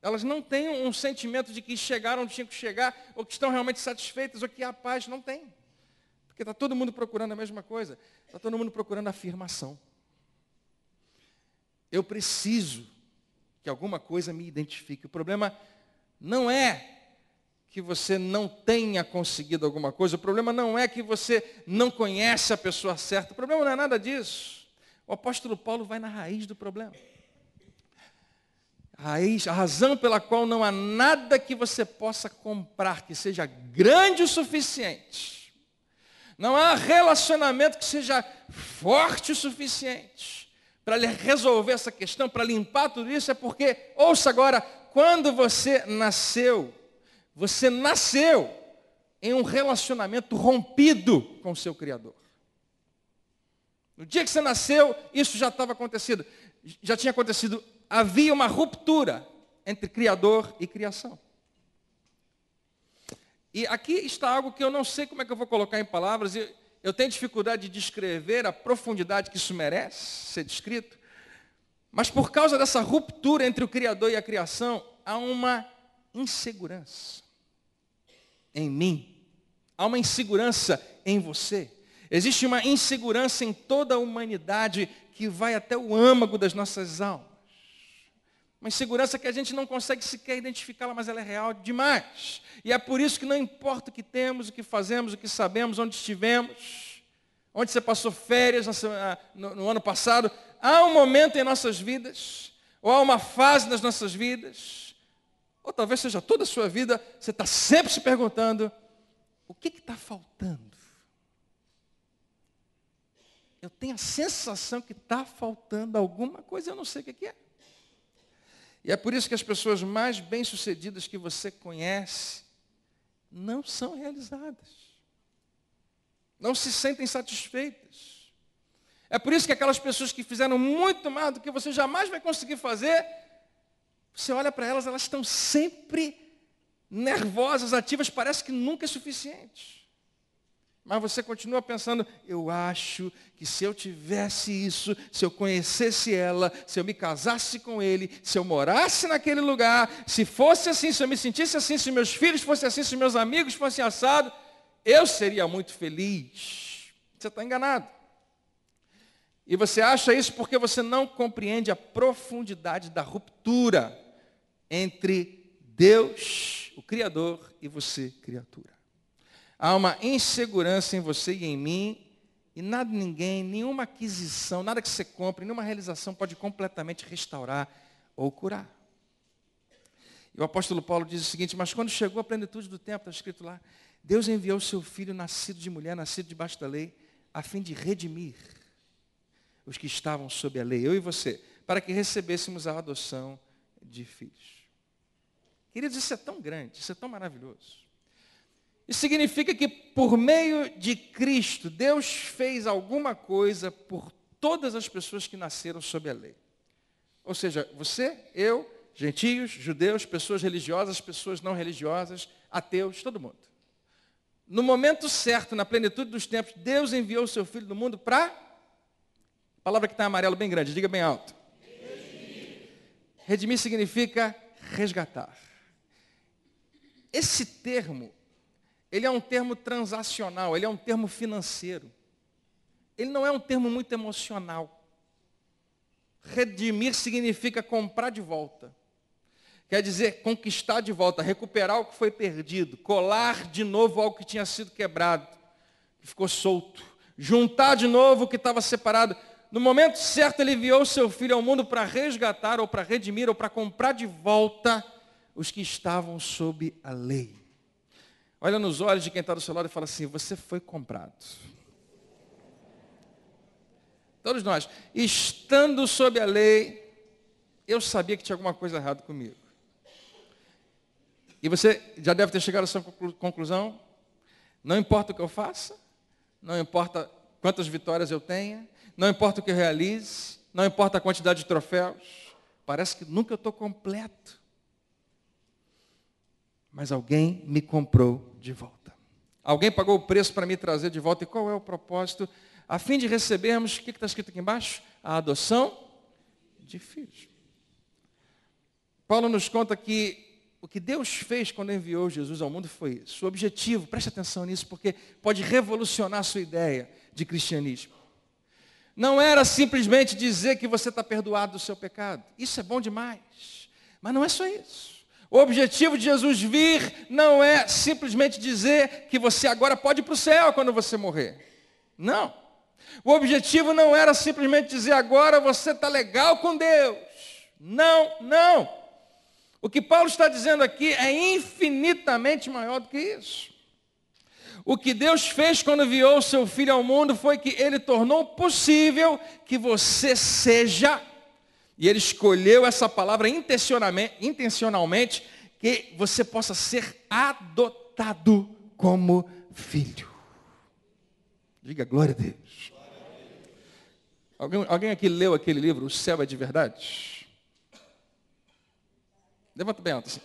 Elas não têm um sentimento de que chegaram onde tinham que chegar, ou que estão realmente satisfeitas, ou que há paz. Não tem. Porque está todo mundo procurando a mesma coisa. Está todo mundo procurando afirmação. Eu preciso que alguma coisa me identifique. O problema não é que você não tenha conseguido alguma coisa, o problema não é que você não conhece a pessoa certa, o problema não é nada disso. O apóstolo Paulo vai na raiz do problema. A raiz, a razão pela qual não há nada que você possa comprar que seja grande o suficiente. Não há relacionamento que seja forte o suficiente para resolver essa questão, para limpar tudo isso, é porque, ouça agora, quando você nasceu, você nasceu em um relacionamento rompido com o seu Criador. No dia que você nasceu, isso já estava acontecendo, Já tinha acontecido. Havia uma ruptura entre Criador e criação. E aqui está algo que eu não sei como é que eu vou colocar em palavras, eu tenho dificuldade de descrever a profundidade que isso merece ser descrito, mas por causa dessa ruptura entre o Criador e a criação, há uma insegurança em mim, há uma insegurança em você, existe uma insegurança em toda a humanidade que vai até o âmago das nossas almas. Uma insegurança que a gente não consegue sequer identificá-la, mas ela é real demais. E é por isso que não importa o que temos, o que fazemos, o que sabemos, onde estivemos, onde você passou férias no ano passado, há um momento em nossas vidas, ou há uma fase nas nossas vidas, ou talvez seja toda a sua vida, você está sempre se perguntando, o que está faltando? Eu tenho a sensação que está faltando alguma coisa, eu não sei o que é. E é por isso que as pessoas mais bem-sucedidas que você conhece não são realizadas. Não se sentem satisfeitas. É por isso que aquelas pessoas que fizeram muito mais do que você jamais vai conseguir fazer, você olha para elas, elas estão sempre nervosas, ativas, parece que nunca é suficiente. Mas você continua pensando, eu acho que se eu tivesse isso, se eu conhecesse ela, se eu me casasse com ele, se eu morasse naquele lugar, se fosse assim, se eu me sentisse assim, se meus filhos fossem assim, se meus amigos fossem assado, eu seria muito feliz. Você está enganado. E você acha isso porque você não compreende a profundidade da ruptura entre Deus, o Criador, e você, criatura. Há uma insegurança em você e em mim, e nada, ninguém, nenhuma aquisição, nada que você compre, nenhuma realização pode completamente restaurar ou curar. E o apóstolo Paulo diz o seguinte: Mas quando chegou a plenitude do tempo, está escrito lá, Deus enviou o seu filho, nascido de mulher, nascido debaixo da lei, a fim de redimir os que estavam sob a lei, eu e você, para que recebêssemos a adoção de filhos. Queridos, isso é tão grande, isso é tão maravilhoso. Isso significa que por meio de Cristo, Deus fez alguma coisa por todas as pessoas que nasceram sob a lei. Ou seja, você, eu, gentios, judeus, pessoas religiosas, pessoas não religiosas, ateus, todo mundo. No momento certo, na plenitude dos tempos, Deus enviou o seu Filho do mundo para. Palavra que está em amarelo bem grande, diga bem alto. Redimir. Redimir significa resgatar. Esse termo ele é um termo transacional, ele é um termo financeiro. Ele não é um termo muito emocional. Redimir significa comprar de volta. Quer dizer, conquistar de volta, recuperar o que foi perdido, colar de novo algo que tinha sido quebrado, que ficou solto, juntar de novo o que estava separado. No momento certo, ele enviou seu filho ao mundo para resgatar, ou para redimir, ou para comprar de volta os que estavam sob a lei. Olha nos olhos de quem está do seu lado e fala assim: Você foi comprado. Todos nós, estando sob a lei, eu sabia que tinha alguma coisa errada comigo. E você já deve ter chegado a essa conclusão. Não importa o que eu faça, não importa quantas vitórias eu tenha, não importa o que eu realize, não importa a quantidade de troféus, parece que nunca eu estou completo mas alguém me comprou de volta. Alguém pagou o preço para me trazer de volta. E qual é o propósito? A fim de recebermos, o que está escrito aqui embaixo? A adoção de filhos. Paulo nos conta que o que Deus fez quando enviou Jesus ao mundo foi isso. O objetivo, preste atenção nisso, porque pode revolucionar a sua ideia de cristianismo. Não era simplesmente dizer que você está perdoado do seu pecado. Isso é bom demais. Mas não é só isso. O objetivo de Jesus vir não é simplesmente dizer que você agora pode ir para o céu quando você morrer. Não. O objetivo não era simplesmente dizer agora você está legal com Deus. Não, não. O que Paulo está dizendo aqui é infinitamente maior do que isso. O que Deus fez quando enviou o seu filho ao mundo foi que ele tornou possível que você seja e ele escolheu essa palavra intencionalmente, que você possa ser adotado como filho. Diga glória a Deus. Alguém, alguém aqui leu aquele livro, O Céu é de Verdade? Levanta bem alto, assim.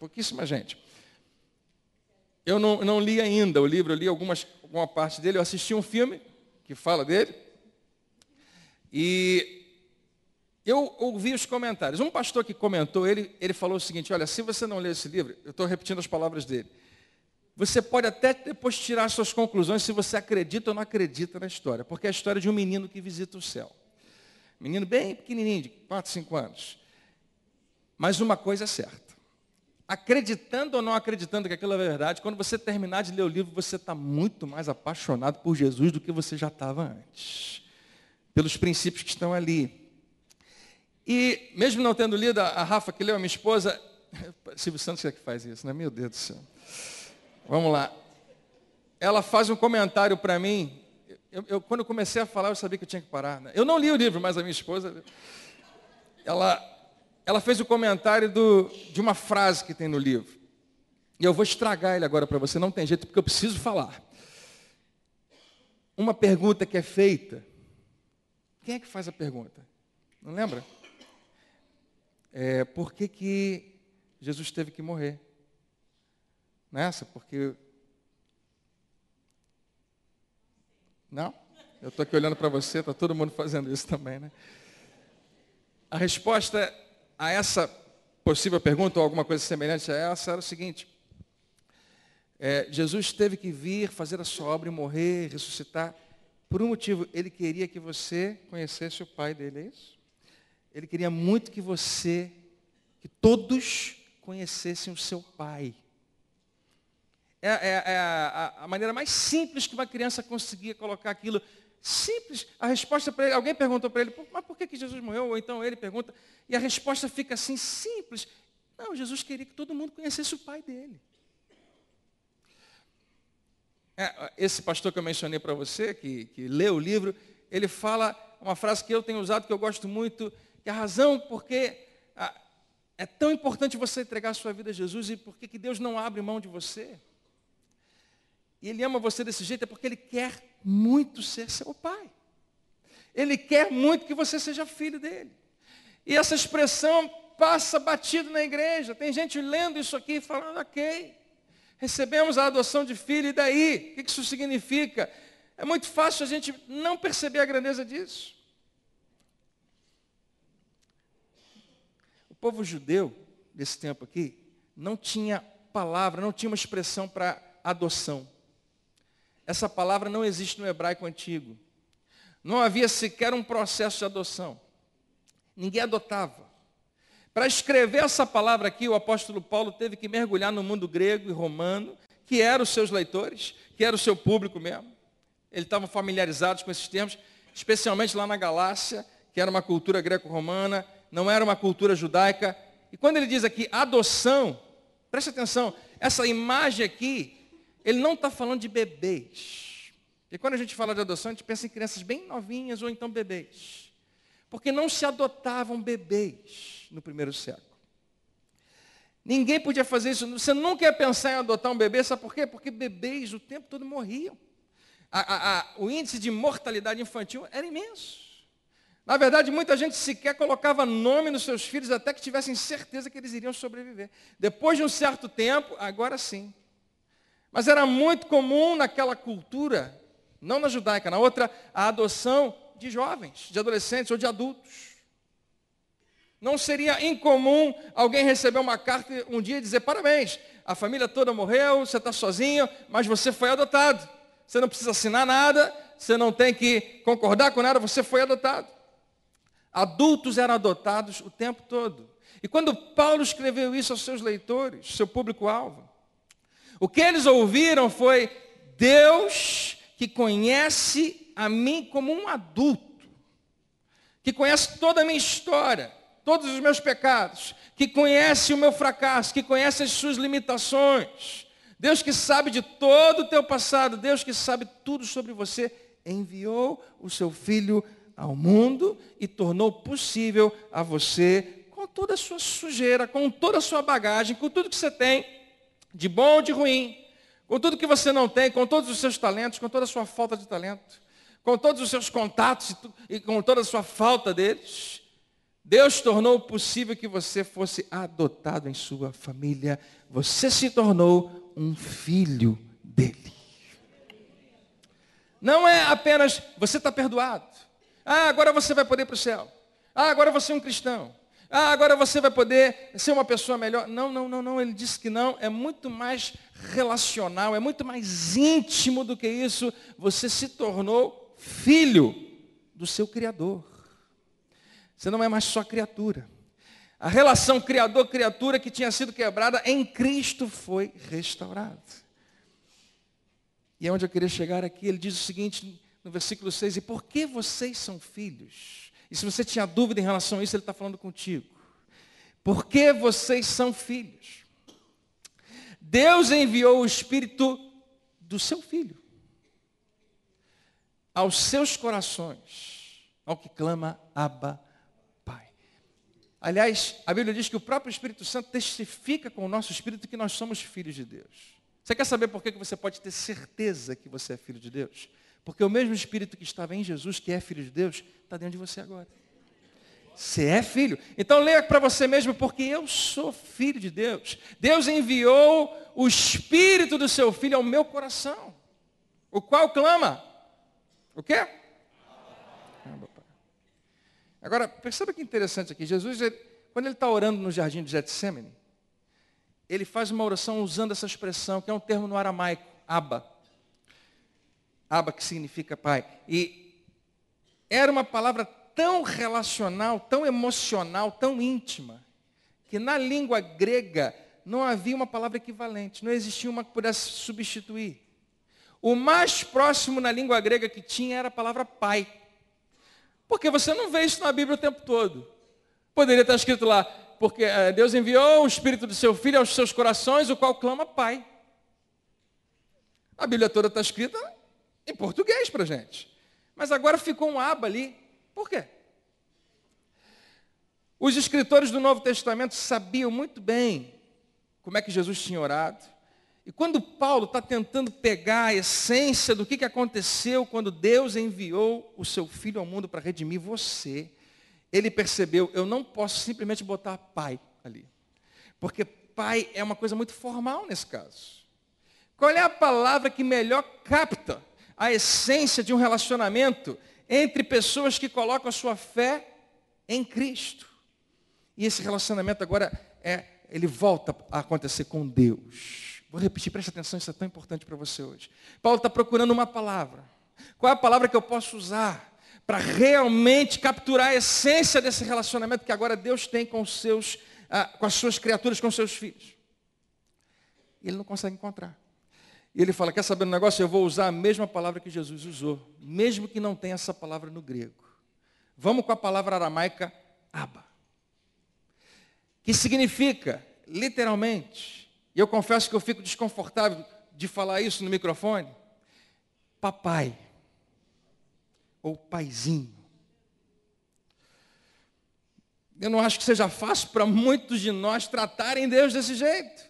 pouquíssima gente. Eu não, não li ainda o livro, eu li algumas, alguma parte dele, eu assisti um filme que fala dele. E eu ouvi os comentários. Um pastor que comentou, ele, ele falou o seguinte: olha, se você não ler esse livro, eu estou repetindo as palavras dele. Você pode até depois tirar suas conclusões se você acredita ou não acredita na história, porque é a história de um menino que visita o céu. Menino bem pequenininho, de 4, 5 anos. Mas uma coisa é certa. Acreditando ou não acreditando que aquilo é verdade, quando você terminar de ler o livro, você está muito mais apaixonado por Jesus do que você já estava antes. Pelos princípios que estão ali. E mesmo não tendo lido, a Rafa que leu, a minha esposa, Silvio Santos é que faz isso, né? Meu Deus do céu. Vamos lá. Ela faz um comentário para mim. Eu, eu, quando eu comecei a falar, eu sabia que eu tinha que parar. Né? Eu não li o livro, mas a minha esposa, ela, ela fez o um comentário do, de uma frase que tem no livro. E eu vou estragar ele agora para você, não tem jeito, porque eu preciso falar. Uma pergunta que é feita. Quem é que faz a pergunta? Não lembra? é, por que, que Jesus teve que morrer? Nessa, porque. Não? Eu estou aqui olhando para você, está todo mundo fazendo isso também, né? A resposta a essa possível pergunta, ou alguma coisa semelhante a essa, era o seguinte: é, Jesus teve que vir fazer a sua obra e morrer, ressuscitar, por um motivo, ele queria que você conhecesse o Pai dele, é isso? Ele queria muito que você, que todos conhecessem o seu pai. É, é, é a, a, maneira mais simples que uma criança conseguia colocar aquilo. Simples. A resposta para ele, alguém perguntou para ele, mas por que, que Jesus morreu? Ou então ele pergunta, e a resposta fica assim, simples. Não, Jesus queria que todo mundo conhecesse o pai dele. É, esse pastor que eu mencionei para você, que, que lê o livro, ele fala uma frase que eu tenho usado, que eu gosto muito, e a razão porque ah, é tão importante você entregar a sua vida a Jesus e por que Deus não abre mão de você? E Ele ama você desse jeito é porque Ele quer muito ser seu pai. Ele quer muito que você seja filho dele. E essa expressão passa batido na igreja. Tem gente lendo isso aqui e falando, ok, recebemos a adoção de filho, e daí? O que isso significa? É muito fácil a gente não perceber a grandeza disso. povo judeu, nesse tempo aqui, não tinha palavra, não tinha uma expressão para adoção. Essa palavra não existe no hebraico antigo. Não havia sequer um processo de adoção. Ninguém adotava. Para escrever essa palavra aqui, o apóstolo Paulo teve que mergulhar no mundo grego e romano, que eram os seus leitores, que era o seu público mesmo. Eles estavam familiarizados com esses termos, especialmente lá na Galácia, que era uma cultura greco-romana, não era uma cultura judaica. E quando ele diz aqui adoção, preste atenção, essa imagem aqui, ele não está falando de bebês. E quando a gente fala de adoção, a gente pensa em crianças bem novinhas ou então bebês. Porque não se adotavam bebês no primeiro século. Ninguém podia fazer isso. Você nunca ia pensar em adotar um bebê, sabe por quê? Porque bebês o tempo todo morriam. A, a, a, o índice de mortalidade infantil era imenso. Na verdade, muita gente sequer colocava nome nos seus filhos até que tivessem certeza que eles iriam sobreviver. Depois de um certo tempo, agora sim. Mas era muito comum naquela cultura, não na judaica, na outra, a adoção de jovens, de adolescentes ou de adultos. Não seria incomum alguém receber uma carta um dia e dizer: parabéns, a família toda morreu, você está sozinho, mas você foi adotado. Você não precisa assinar nada, você não tem que concordar com nada, você foi adotado. Adultos eram adotados o tempo todo. E quando Paulo escreveu isso aos seus leitores, seu público-alvo, o que eles ouviram foi: Deus que conhece a mim como um adulto, que conhece toda a minha história, todos os meus pecados, que conhece o meu fracasso, que conhece as suas limitações, Deus que sabe de todo o teu passado, Deus que sabe tudo sobre você, enviou o seu filho ao mundo e tornou possível a você, com toda a sua sujeira, com toda a sua bagagem, com tudo que você tem, de bom ou de ruim, com tudo que você não tem, com todos os seus talentos, com toda a sua falta de talento, com todos os seus contatos e com toda a sua falta deles, Deus tornou possível que você fosse adotado em sua família. Você se tornou um filho dele. Não é apenas você está perdoado. Ah, agora você vai poder ir para o céu. Ah, agora você é um cristão. Ah, agora você vai poder ser uma pessoa melhor. Não, não, não, não. Ele disse que não. É muito mais relacional, é muito mais íntimo do que isso. Você se tornou filho do seu Criador. Você não é mais só criatura. A relação criador-criatura que tinha sido quebrada em Cristo foi restaurada. E é onde eu queria chegar aqui. Ele diz o seguinte: no versículo 6, e por que vocês são filhos? E se você tinha dúvida em relação a isso, ele está falando contigo. Por que vocês são filhos? Deus enviou o Espírito do seu filho aos seus corações, ao que clama Abba Pai. Aliás, a Bíblia diz que o próprio Espírito Santo testifica com o nosso espírito que nós somos filhos de Deus. Você quer saber por que você pode ter certeza que você é filho de Deus? Porque o mesmo Espírito que estava em Jesus, que é filho de Deus, está dentro de você agora. Você é filho. Então leia para você mesmo, porque eu sou filho de Deus. Deus enviou o Espírito do seu filho ao meu coração, o qual clama. O quê? Ah, agora, perceba que interessante aqui. Jesus, ele, quando ele está orando no jardim de Getsemane, ele faz uma oração usando essa expressão, que é um termo no aramaico, aba. Aba que significa pai. E era uma palavra tão relacional, tão emocional, tão íntima, que na língua grega não havia uma palavra equivalente, não existia uma que pudesse substituir. O mais próximo na língua grega que tinha era a palavra pai. Porque você não vê isso na Bíblia o tempo todo. Poderia estar escrito lá, porque eh, Deus enviou o Espírito do seu Filho aos seus corações, o qual clama Pai. A Bíblia toda está escrita em português para gente. Mas agora ficou um aba ali. Por quê? Os escritores do Novo Testamento sabiam muito bem como é que Jesus tinha orado. E quando Paulo está tentando pegar a essência do que, que aconteceu quando Deus enviou o seu Filho ao mundo para redimir você, ele percebeu, eu não posso simplesmente botar pai ali. Porque pai é uma coisa muito formal nesse caso. Qual é a palavra que melhor capta a essência de um relacionamento entre pessoas que colocam a sua fé em Cristo. E esse relacionamento agora é, ele volta a acontecer com Deus. Vou repetir, preste atenção, isso é tão importante para você hoje. Paulo está procurando uma palavra. Qual é a palavra que eu posso usar para realmente capturar a essência desse relacionamento que agora Deus tem com, seus, ah, com as suas criaturas, com os seus filhos? Ele não consegue encontrar. E ele fala: Quer saber um negócio? Eu vou usar a mesma palavra que Jesus usou, mesmo que não tenha essa palavra no grego. Vamos com a palavra aramaica aba, que significa, literalmente, e eu confesso que eu fico desconfortável de falar isso no microfone, papai, ou paizinho. Eu não acho que seja fácil para muitos de nós tratarem Deus desse jeito.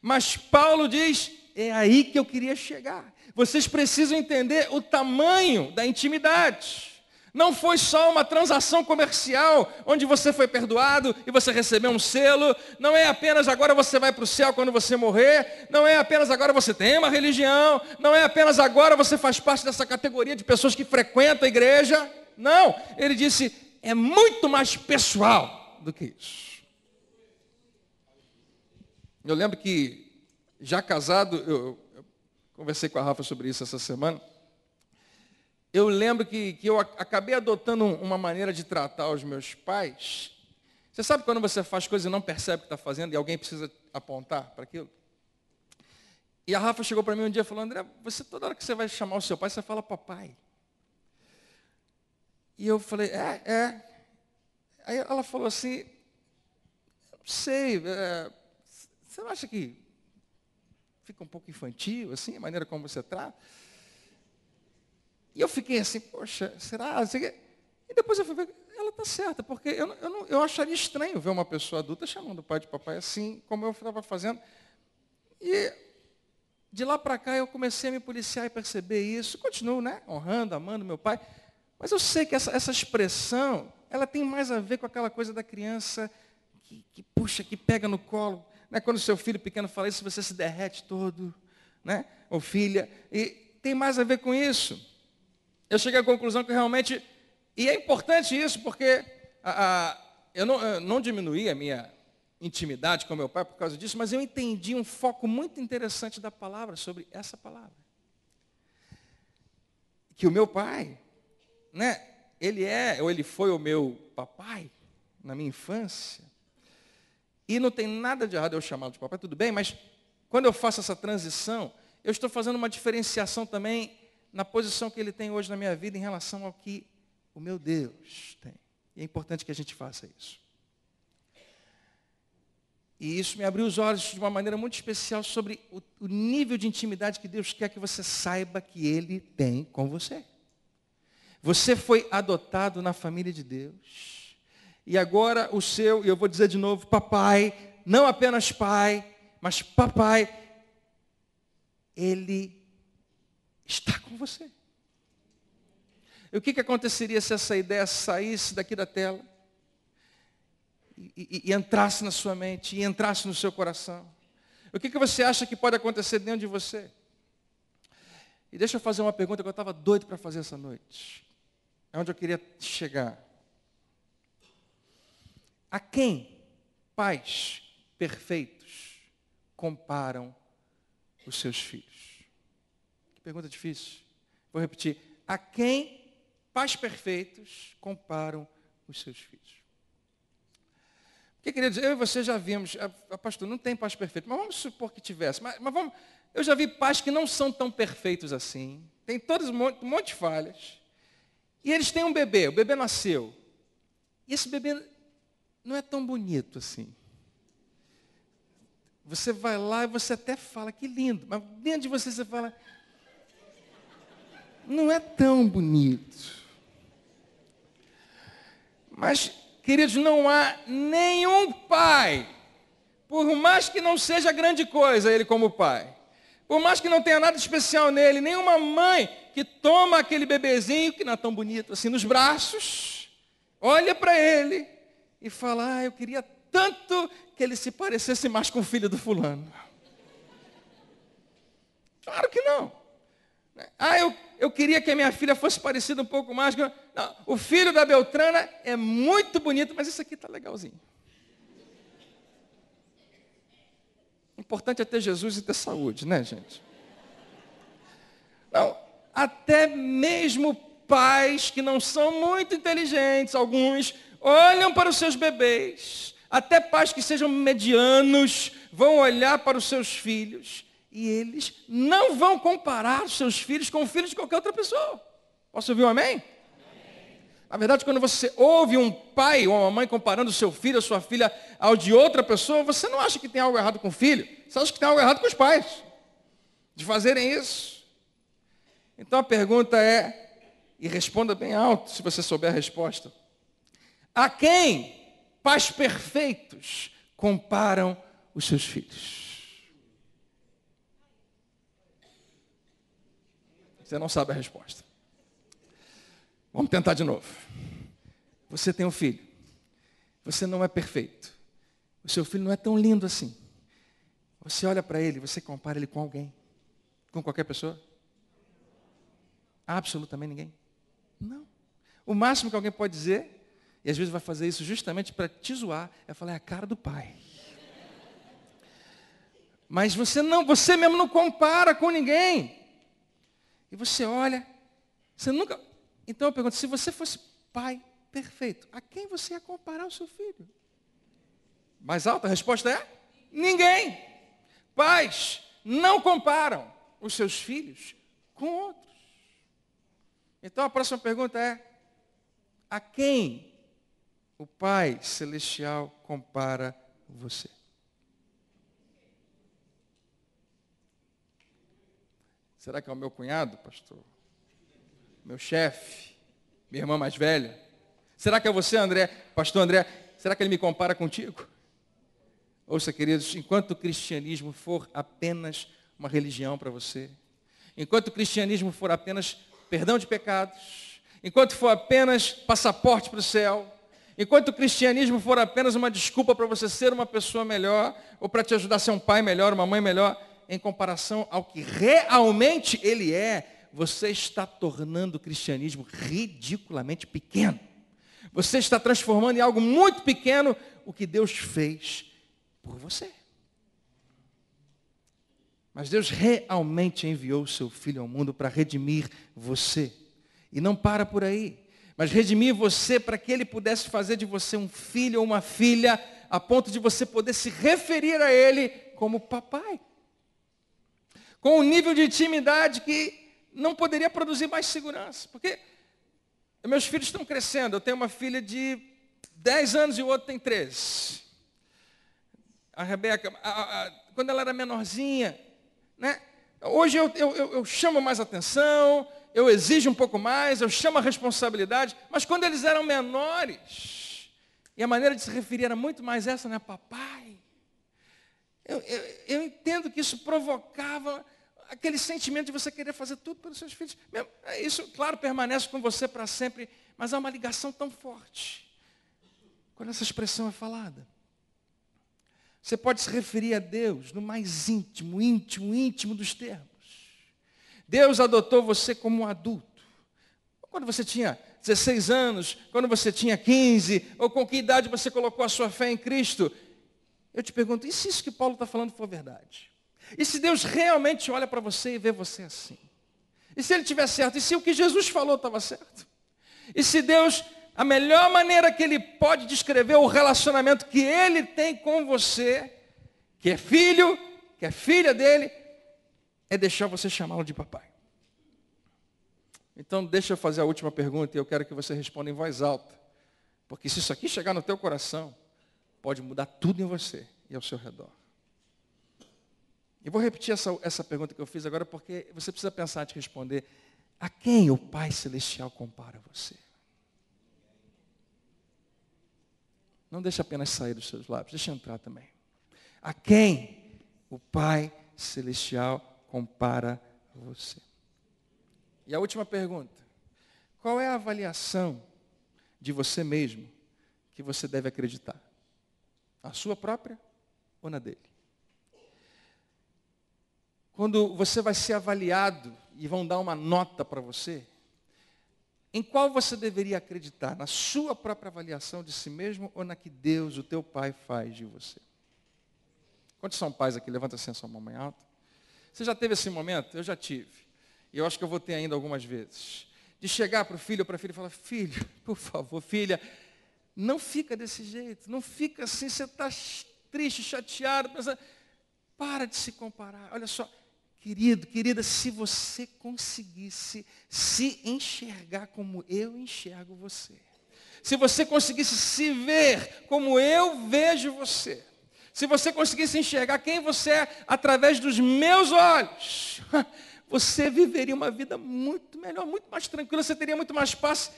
Mas Paulo diz: é aí que eu queria chegar. Vocês precisam entender o tamanho da intimidade. Não foi só uma transação comercial onde você foi perdoado e você recebeu um selo. Não é apenas agora você vai para o céu quando você morrer. Não é apenas agora você tem uma religião. Não é apenas agora você faz parte dessa categoria de pessoas que frequentam a igreja. Não. Ele disse: é muito mais pessoal do que isso. Eu lembro que já casado, eu, eu conversei com a Rafa sobre isso essa semana. Eu lembro que, que eu acabei adotando uma maneira de tratar os meus pais. Você sabe quando você faz coisa e não percebe o que está fazendo e alguém precisa apontar para aquilo? E a Rafa chegou para mim um dia falando, André, você toda hora que você vai chamar o seu pai, você fala papai. E eu falei, é, é. Aí ela falou assim, não sei, é, você não acha que fica um pouco infantil, assim, a maneira como você trata. E eu fiquei assim, poxa, será? E depois eu fui ver, ela está certa, porque eu, eu, não, eu acharia estranho ver uma pessoa adulta chamando o pai de papai assim, como eu estava fazendo. E de lá para cá eu comecei a me policiar e perceber isso. Continuo, né? Honrando, amando meu pai. Mas eu sei que essa, essa expressão, ela tem mais a ver com aquela coisa da criança que, que puxa, que pega no colo, né? quando seu filho pequeno fala isso, você se derrete todo, né? ou filha, e tem mais a ver com isso. Eu cheguei à conclusão que realmente, e é importante isso, porque a, a, eu, não, eu não diminuí a minha intimidade com meu pai por causa disso, mas eu entendi um foco muito interessante da palavra, sobre essa palavra. Que o meu pai, né, ele é, ou ele foi o meu papai na minha infância, e não tem nada de errado eu chamá-lo de papai, tudo bem, mas quando eu faço essa transição, eu estou fazendo uma diferenciação também na posição que ele tem hoje na minha vida em relação ao que o meu Deus tem. E é importante que a gente faça isso. E isso me abriu os olhos de uma maneira muito especial sobre o, o, nível de intimidade que Deus quer que você saiba que Ele tem com você. Você foi adotado na família de Deus e agora o seu, e eu vou dizer de novo, papai, não apenas pai, mas papai, ele está com você. E o que, que aconteceria se essa ideia saísse daqui da tela e, e, e entrasse na sua mente, e entrasse no seu coração? O que, que você acha que pode acontecer dentro de você? E deixa eu fazer uma pergunta que eu estava doido para fazer essa noite. É onde eu queria chegar. A quem pais perfeitos comparam os seus filhos? Que pergunta difícil. Vou repetir. A quem pais perfeitos comparam os seus filhos? Porque, queridos, eu e você já vimos, a, a pastor, não tem pais perfeitos, mas vamos supor que tivesse. Mas, mas vamos, eu já vi pais que não são tão perfeitos assim. Tem todos um monte, um monte de falhas. E eles têm um bebê, o bebê nasceu. E esse bebê não é tão bonito assim. Você vai lá e você até fala, que lindo, mas dentro de você você fala, não é tão bonito. Mas, queridos, não há nenhum pai, por mais que não seja grande coisa ele como pai, por mais que não tenha nada especial nele, nenhuma mãe que toma aquele bebezinho, que não é tão bonito assim, nos braços, olha para ele e fala: Ah, eu queria tanto que ele se parecesse mais com o filho do fulano. Claro que não. Ah, eu, eu queria que a minha filha fosse parecida um pouco mais. Não, o filho da Beltrana é muito bonito, mas isso aqui está legalzinho. importante é ter Jesus e ter saúde, né, gente? Não, até mesmo pais que não são muito inteligentes, alguns olham para os seus bebês, até pais que sejam medianos vão olhar para os seus filhos e eles não vão comparar os seus filhos com os filhos de qualquer outra pessoa. Posso ouvir um amém? amém? Na verdade, quando você ouve um pai ou uma mãe comparando o seu filho, a sua filha, ao de outra pessoa, você não acha que tem algo errado com o filho, você acha que tem algo errado com os pais, de fazerem isso. Então a pergunta é, e responda bem alto, se você souber a resposta. A quem pais perfeitos comparam os seus filhos? Você não sabe a resposta. Vamos tentar de novo. Você tem um filho. Você não é perfeito. O seu filho não é tão lindo assim. Você olha para ele, você compara ele com alguém. Com qualquer pessoa? Absolutamente ninguém. Não. O máximo que alguém pode dizer e às vezes vai fazer isso justamente para te zoar. É falar, é a cara do pai. Mas você não, você mesmo não compara com ninguém. E você olha, você nunca. Então eu pergunto, se você fosse pai perfeito, a quem você ia comparar o seu filho? Mais alta a resposta é: ninguém. Pais não comparam os seus filhos com outros. Então a próxima pergunta é: a quem o Pai Celestial compara você. Será que é o meu cunhado, pastor? Meu chefe? Minha irmã mais velha? Será que é você, André? Pastor André, será que ele me compara contigo? Ouça, queridos, enquanto o cristianismo for apenas uma religião para você, enquanto o cristianismo for apenas perdão de pecados, enquanto for apenas passaporte para o céu, Enquanto o cristianismo for apenas uma desculpa para você ser uma pessoa melhor, ou para te ajudar a ser um pai melhor, uma mãe melhor, em comparação ao que realmente ele é, você está tornando o cristianismo ridiculamente pequeno. Você está transformando em algo muito pequeno o que Deus fez por você. Mas Deus realmente enviou o seu filho ao mundo para redimir você. E não para por aí mas redimir você para que ele pudesse fazer de você um filho ou uma filha, a ponto de você poder se referir a ele como papai. Com um nível de intimidade que não poderia produzir mais segurança, porque meus filhos estão crescendo. Eu tenho uma filha de 10 anos e o outro tem 13. A Rebeca, a, a, quando ela era menorzinha, né? Hoje eu, eu, eu, eu chamo mais atenção, eu exijo um pouco mais, eu chamo a responsabilidade, mas quando eles eram menores, e a maneira de se referir era muito mais essa, né, papai? Eu, eu, eu entendo que isso provocava aquele sentimento de você querer fazer tudo pelos seus filhos. Isso, claro, permanece com você para sempre, mas há uma ligação tão forte quando essa expressão é falada. Você pode se referir a Deus no mais íntimo, íntimo, íntimo dos termos. Deus adotou você como um adulto. Quando você tinha 16 anos, quando você tinha 15, ou com que idade você colocou a sua fé em Cristo. Eu te pergunto, e se isso que Paulo está falando for verdade? E se Deus realmente olha para você e vê você assim? E se ele tiver certo? E se o que Jesus falou estava certo? E se Deus, a melhor maneira que ele pode descrever o relacionamento que ele tem com você, que é filho, que é filha dele, é deixar você chamá-lo de papai. Então, deixa eu fazer a última pergunta e eu quero que você responda em voz alta. Porque se isso aqui chegar no teu coração, pode mudar tudo em você e ao seu redor. Eu vou repetir essa, essa pergunta que eu fiz agora porque você precisa pensar de responder. A quem o Pai Celestial compara você? Não deixa apenas sair dos seus lábios, deixa entrar também. A quem o Pai Celestial compara você. E a última pergunta: qual é a avaliação de você mesmo que você deve acreditar? A sua própria ou na dele? Quando você vai ser avaliado e vão dar uma nota para você, em qual você deveria acreditar? Na sua própria avaliação de si mesmo ou na que Deus, o teu Pai, faz de você? Quantos são pais aqui? Levanta assim a sua mão bem alta. Você já teve esse momento? Eu já tive. E eu acho que eu vou ter ainda algumas vezes. De chegar para o filho ou para a filha e falar, filho, por favor, filha, não fica desse jeito, não fica assim, você está triste, chateado, pensando. Para de se comparar. Olha só, querido, querida, se você conseguisse se enxergar como eu enxergo você, se você conseguisse se ver como eu vejo você, se você conseguisse enxergar quem você é através dos meus olhos, você viveria uma vida muito melhor, muito mais tranquila, você teria muito mais paz.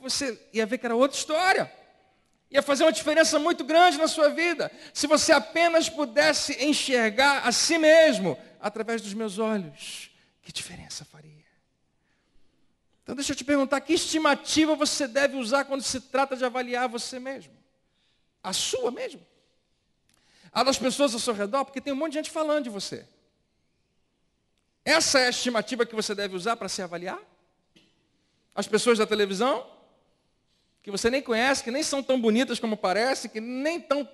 Você ia ver que era outra história. Ia fazer uma diferença muito grande na sua vida. Se você apenas pudesse enxergar a si mesmo através dos meus olhos, que diferença faria? Então deixa eu te perguntar, que estimativa você deve usar quando se trata de avaliar você mesmo? A sua mesmo? a das pessoas ao seu redor, porque tem um monte de gente falando de você. Essa é a estimativa que você deve usar para se avaliar? As pessoas da televisão, que você nem conhece, que nem são tão bonitas como parece, que nem tão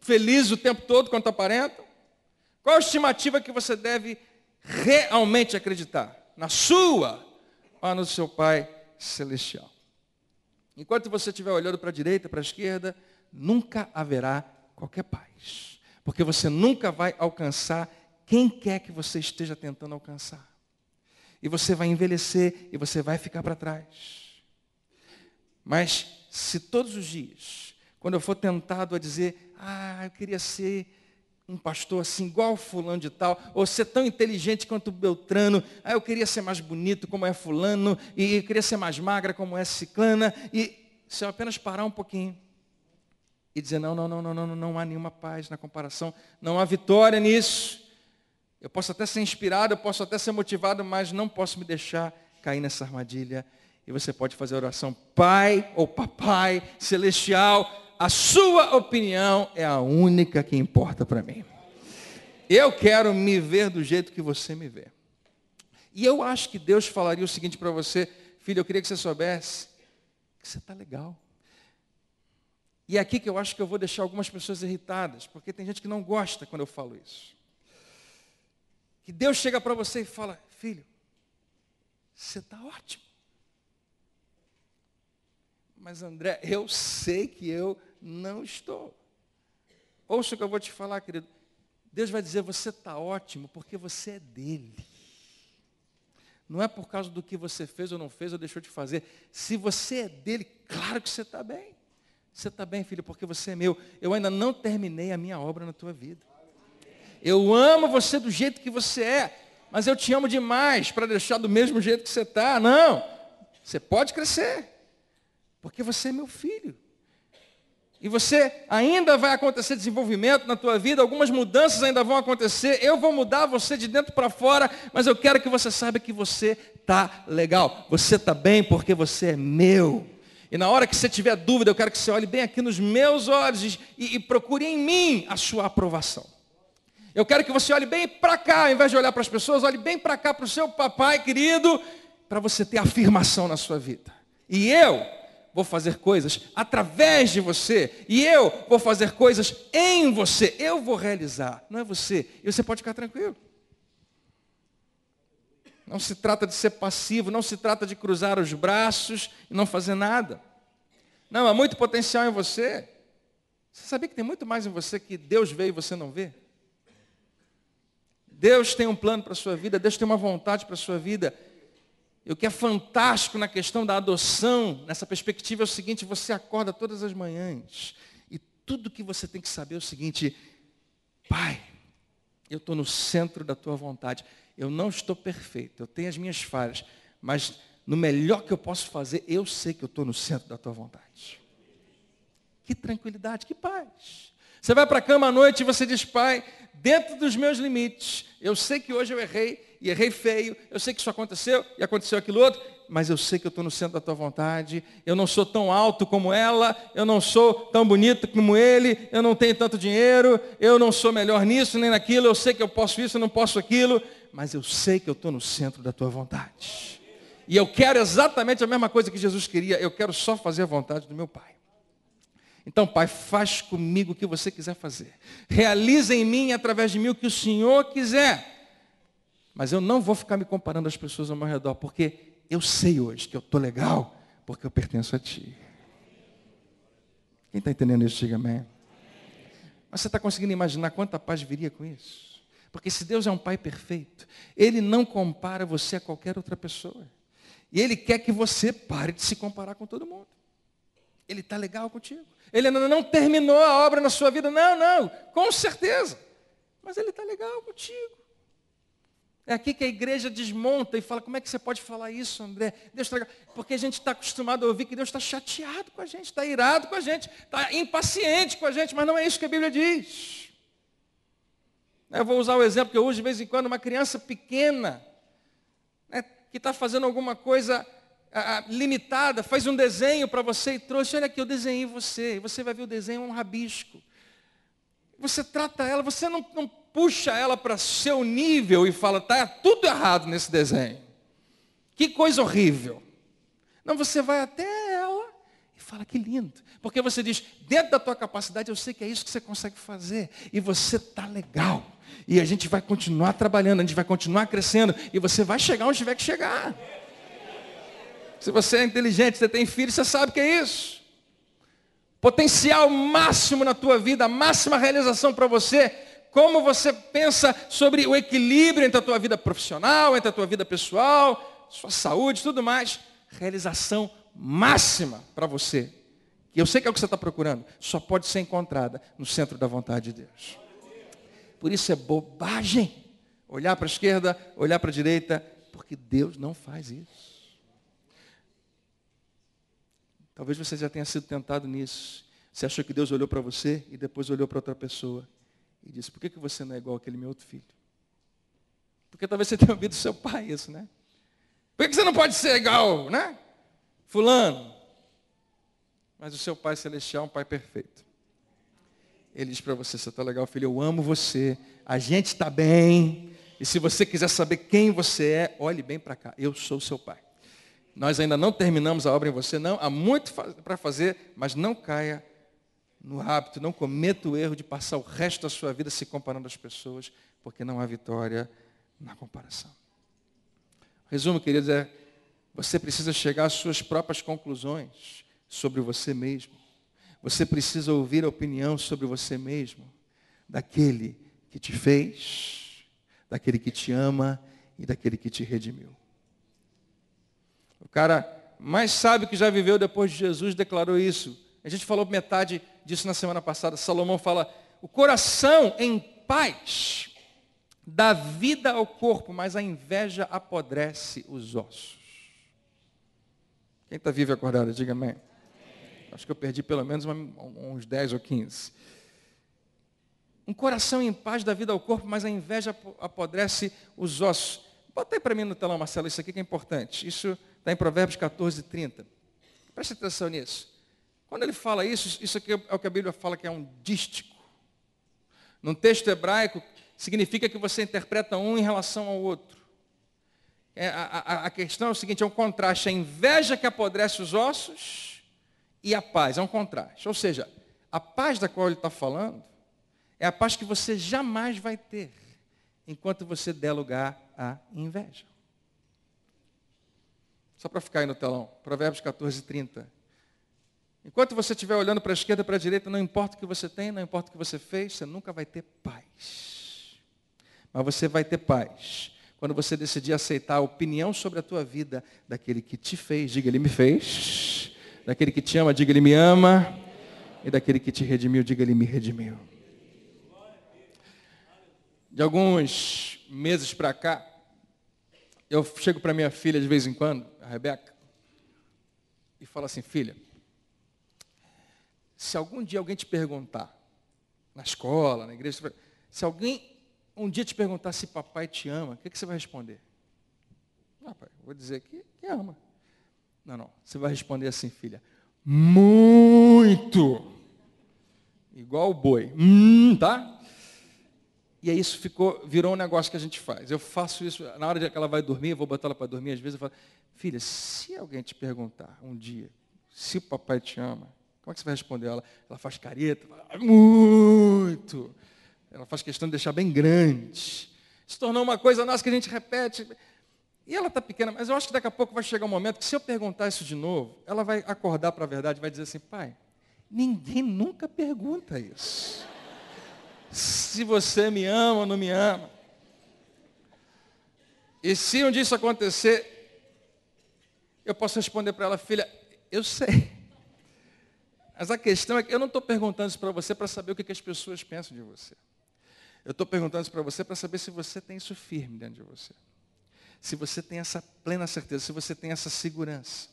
felizes o tempo todo quanto aparentam? Qual a estimativa que você deve realmente acreditar? Na sua ou no seu Pai Celestial? Enquanto você estiver olhando para a direita, para a esquerda, nunca haverá qualquer paz. Porque você nunca vai alcançar quem quer que você esteja tentando alcançar. E você vai envelhecer e você vai ficar para trás. Mas se todos os dias, quando eu for tentado a dizer, ah, eu queria ser um pastor assim, igual fulano de tal, ou ser tão inteligente quanto Beltrano, ah, eu queria ser mais bonito como é fulano, e eu queria ser mais magra como é ciclana, e se eu apenas parar um pouquinho, e dizer: não, não, não, não, não, não, não há nenhuma paz na comparação, não há vitória nisso. Eu posso até ser inspirado, eu posso até ser motivado, mas não posso me deixar cair nessa armadilha. E você pode fazer a oração: Pai ou Papai Celestial, a sua opinião é a única que importa para mim. Eu quero me ver do jeito que você me vê. E eu acho que Deus falaria o seguinte para você: Filho, eu queria que você soubesse que você está legal. E é aqui que eu acho que eu vou deixar algumas pessoas irritadas, porque tem gente que não gosta quando eu falo isso. Que Deus chega para você e fala: Filho, você está ótimo. Mas André, eu sei que eu não estou. Ouça o que eu vou te falar, querido. Deus vai dizer: Você está ótimo porque você é dele. Não é por causa do que você fez ou não fez ou deixou de fazer. Se você é dele, claro que você está bem. Você está bem, filho, porque você é meu. Eu ainda não terminei a minha obra na tua vida. Eu amo você do jeito que você é, mas eu te amo demais para deixar do mesmo jeito que você está. Não, você pode crescer, porque você é meu filho. E você ainda vai acontecer desenvolvimento na tua vida, algumas mudanças ainda vão acontecer. Eu vou mudar você de dentro para fora, mas eu quero que você saiba que você tá legal. Você tá bem porque você é meu. E na hora que você tiver dúvida, eu quero que você olhe bem aqui nos meus olhos e, e procure em mim a sua aprovação. Eu quero que você olhe bem para cá, ao invés de olhar para as pessoas, olhe bem para cá, para o seu papai querido, para você ter afirmação na sua vida. E eu vou fazer coisas através de você. E eu vou fazer coisas em você. Eu vou realizar, não é você. E você pode ficar tranquilo. Não se trata de ser passivo, não se trata de cruzar os braços e não fazer nada. Não, há muito potencial em você. Você sabia que tem muito mais em você que Deus vê e você não vê? Deus tem um plano para a sua vida, Deus tem uma vontade para a sua vida. E o que é fantástico na questão da adoção, nessa perspectiva, é o seguinte: você acorda todas as manhãs e tudo que você tem que saber é o seguinte, Pai, eu estou no centro da tua vontade. Eu não estou perfeito, eu tenho as minhas falhas, mas no melhor que eu posso fazer, eu sei que eu estou no centro da tua vontade. Que tranquilidade, que paz. Você vai para a cama à noite e você diz, Pai, dentro dos meus limites, eu sei que hoje eu errei, e errei feio, eu sei que isso aconteceu, e aconteceu aquilo outro, mas eu sei que eu estou no centro da tua vontade, eu não sou tão alto como ela, eu não sou tão bonito como ele, eu não tenho tanto dinheiro, eu não sou melhor nisso nem naquilo, eu sei que eu posso isso, eu não posso aquilo, mas eu sei que eu estou no centro da tua vontade. E eu quero exatamente a mesma coisa que Jesus queria, eu quero só fazer a vontade do meu Pai. Então, Pai, faz comigo o que você quiser fazer. Realiza em mim, através de mim, o que o Senhor quiser. Mas eu não vou ficar me comparando às pessoas ao meu redor, porque eu sei hoje que eu estou legal, porque eu pertenço a Ti. Quem está entendendo isso, diga amém. Mas você está conseguindo imaginar quanta paz viria com isso? Porque se Deus é um pai perfeito, ele não compara você a qualquer outra pessoa. E ele quer que você pare de se comparar com todo mundo. Ele está legal contigo. Ele ainda não terminou a obra na sua vida. Não, não, com certeza. Mas ele está legal contigo. É aqui que a igreja desmonta e fala, como é que você pode falar isso, André? Deus tá Porque a gente está acostumado a ouvir que Deus está chateado com a gente, está irado com a gente, está impaciente com a gente, mas não é isso que a Bíblia diz. Eu vou usar o exemplo que eu uso de vez em quando, uma criança pequena, né, que está fazendo alguma coisa limitada, faz um desenho para você e trouxe, olha aqui, eu desenhei você, e você vai ver o desenho, é um rabisco. Você trata ela, você não, não puxa ela para seu nível e fala, tá tudo errado nesse desenho. Que coisa horrível. Não, você vai até fala, que lindo. Porque você diz, dentro da tua capacidade, eu sei que é isso que você consegue fazer. E você está legal. E a gente vai continuar trabalhando, a gente vai continuar crescendo. E você vai chegar onde tiver que chegar. Se você é inteligente, você tem filho, você sabe que é isso. Potencial máximo na tua vida, máxima realização para você. Como você pensa sobre o equilíbrio entre a tua vida profissional, entre a tua vida pessoal, sua saúde, tudo mais. Realização máxima máxima para você, que eu sei que é o que você está procurando, só pode ser encontrada no centro da vontade de Deus. Por isso é bobagem olhar para a esquerda, olhar para a direita, porque Deus não faz isso. Talvez você já tenha sido tentado nisso. Você achou que Deus olhou para você e depois olhou para outra pessoa e disse: Por que, que você não é igual aquele meu outro filho? Porque talvez você tenha ouvido seu pai isso, né? Por que, que você não pode ser igual, né? Fulano. Mas o seu Pai Celestial é um Pai perfeito. Ele diz para você: Você está legal, filho, eu amo você. A gente está bem. E se você quiser saber quem você é, olhe bem para cá. Eu sou seu Pai. Nós ainda não terminamos a obra em você, não. Há muito para fazer, mas não caia no hábito, não cometa o erro de passar o resto da sua vida se comparando às pessoas, porque não há vitória na comparação. Resumo, queridos, é você precisa chegar às suas próprias conclusões sobre você mesmo. Você precisa ouvir a opinião sobre você mesmo daquele que te fez, daquele que te ama e daquele que te redimiu. O cara mais sábio que já viveu depois de Jesus declarou isso. A gente falou metade disso na semana passada. Salomão fala: o coração em paz dá vida ao corpo, mas a inveja apodrece os ossos. Quem está vivo e acordado, diga amém. amém. Acho que eu perdi pelo menos uma, uns 10 ou 15. Um coração em paz dá vida ao corpo, mas a inveja apodrece os ossos. Bota aí para mim no telão, Marcelo, isso aqui que é importante. Isso está em Provérbios 14, 30. Preste atenção nisso. Quando ele fala isso, isso aqui é o que a Bíblia fala que é um dístico. Num texto hebraico, significa que você interpreta um em relação ao outro é, a, a questão é o seguinte: é um contraste. É a inveja que apodrece os ossos e a paz. É um contraste. Ou seja, a paz da qual ele está falando é a paz que você jamais vai ter enquanto você der lugar à inveja. Só para ficar aí no telão, Provérbios 14, 30. Enquanto você estiver olhando para a esquerda, para a direita, não importa o que você tem, não importa o que você fez, você nunca vai ter paz. Mas você vai ter paz quando você decidir aceitar a opinião sobre a tua vida daquele que te fez, diga ele me fez, daquele que te ama, diga ele me ama, e daquele que te redimiu, diga ele me redimiu. De alguns meses para cá, eu chego para minha filha de vez em quando, a Rebeca, e falo assim: filha, se algum dia alguém te perguntar, na escola, na igreja, se alguém um dia te perguntar se papai te ama, o que, que você vai responder? Ah, pai, vou dizer que, que ama. Não, não. Você vai responder assim, filha. Muito! Igual o boi. Hum, tá? E aí isso ficou, virou um negócio que a gente faz. Eu faço isso, na hora que ela vai dormir, eu vou botar ela para dormir, às vezes eu falo, filha, se alguém te perguntar um dia se o papai te ama, como é que você vai responder ela? Ela faz careta, fala, muito. Ela faz questão de deixar bem grande. Se tornou uma coisa nossa que a gente repete. E ela está pequena, mas eu acho que daqui a pouco vai chegar um momento que se eu perguntar isso de novo, ela vai acordar para a verdade e vai dizer assim, pai, ninguém nunca pergunta isso. Se você me ama ou não me ama. E se um dia isso acontecer, eu posso responder para ela, filha, eu sei. Mas a questão é que eu não estou perguntando isso para você para saber o que, que as pessoas pensam de você. Eu estou perguntando isso para você para saber se você tem isso firme dentro de você. Se você tem essa plena certeza, se você tem essa segurança.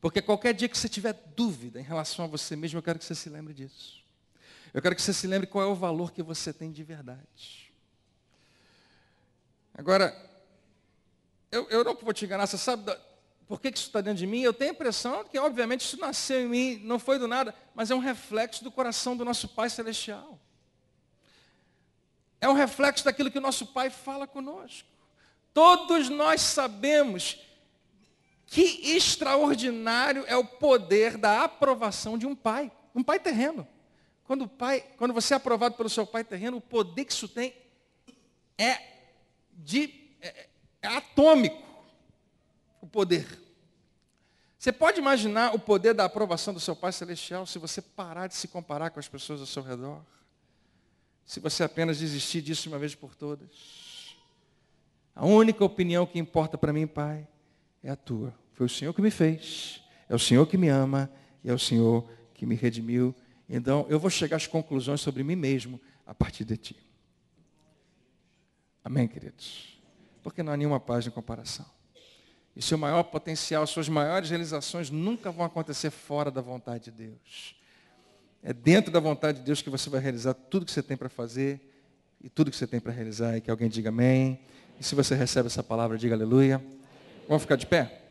Porque qualquer dia que você tiver dúvida em relação a você mesmo, eu quero que você se lembre disso. Eu quero que você se lembre qual é o valor que você tem de verdade. Agora, eu, eu não vou te enganar, você sabe da, por que, que isso está dentro de mim? Eu tenho a impressão que, obviamente, isso nasceu em mim, não foi do nada, mas é um reflexo do coração do nosso Pai Celestial é um reflexo daquilo que o nosso Pai fala conosco. Todos nós sabemos que extraordinário é o poder da aprovação de um pai, um pai terreno. Quando o pai, quando você é aprovado pelo seu pai terreno, o poder que isso tem é de é, é atômico o poder. Você pode imaginar o poder da aprovação do seu pai celestial se você parar de se comparar com as pessoas ao seu redor? se você apenas desistir disso uma vez por todas. A única opinião que importa para mim, Pai, é a tua. Foi o Senhor que me fez, é o Senhor que me ama e é o Senhor que me redimiu. Então, eu vou chegar às conclusões sobre mim mesmo a partir de ti. Amém, queridos? Porque não há nenhuma paz de comparação. E seu maior potencial, suas maiores realizações nunca vão acontecer fora da vontade de Deus. É dentro da vontade de Deus que você vai realizar tudo que você tem para fazer e tudo que você tem para realizar. E que alguém diga amém. E se você recebe essa palavra, diga aleluia. Vamos ficar de pé?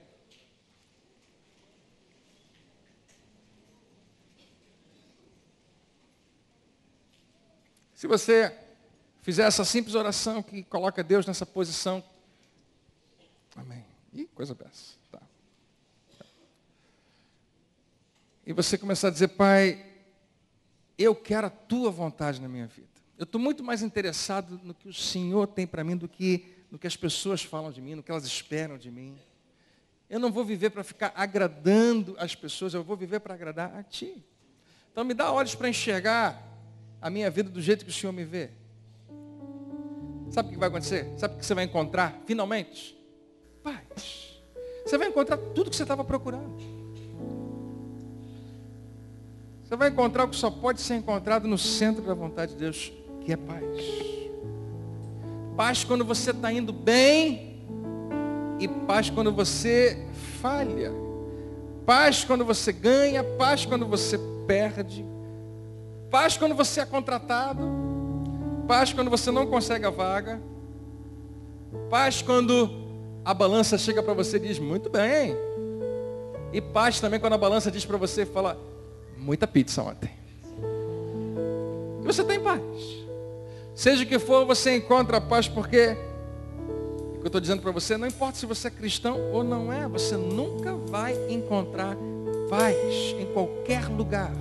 Se você fizer essa simples oração que coloca Deus nessa posição. Amém. Ih, coisa dessa. Tá. E você começar a dizer, Pai, eu quero a tua vontade na minha vida. Eu estou muito mais interessado no que o Senhor tem para mim do que no que as pessoas falam de mim, no que elas esperam de mim. Eu não vou viver para ficar agradando as pessoas, eu vou viver para agradar a Ti. Então me dá olhos para enxergar a minha vida do jeito que o Senhor me vê. Sabe o que vai acontecer? Sabe o que você vai encontrar finalmente? Paz. Você vai encontrar tudo o que você estava procurando. Você vai encontrar o que só pode ser encontrado no centro da vontade de Deus, que é paz. Paz quando você está indo bem e paz quando você falha. Paz quando você ganha, paz quando você perde. Paz quando você é contratado. Paz quando você não consegue a vaga. Paz quando a balança chega para você e diz, muito bem. E paz também quando a balança diz para você e fala, muita pizza ontem. E você tem tá paz. Seja o que for, você encontra a paz porque o que eu estou dizendo para você, não importa se você é cristão ou não é, você nunca vai encontrar paz em qualquer lugar,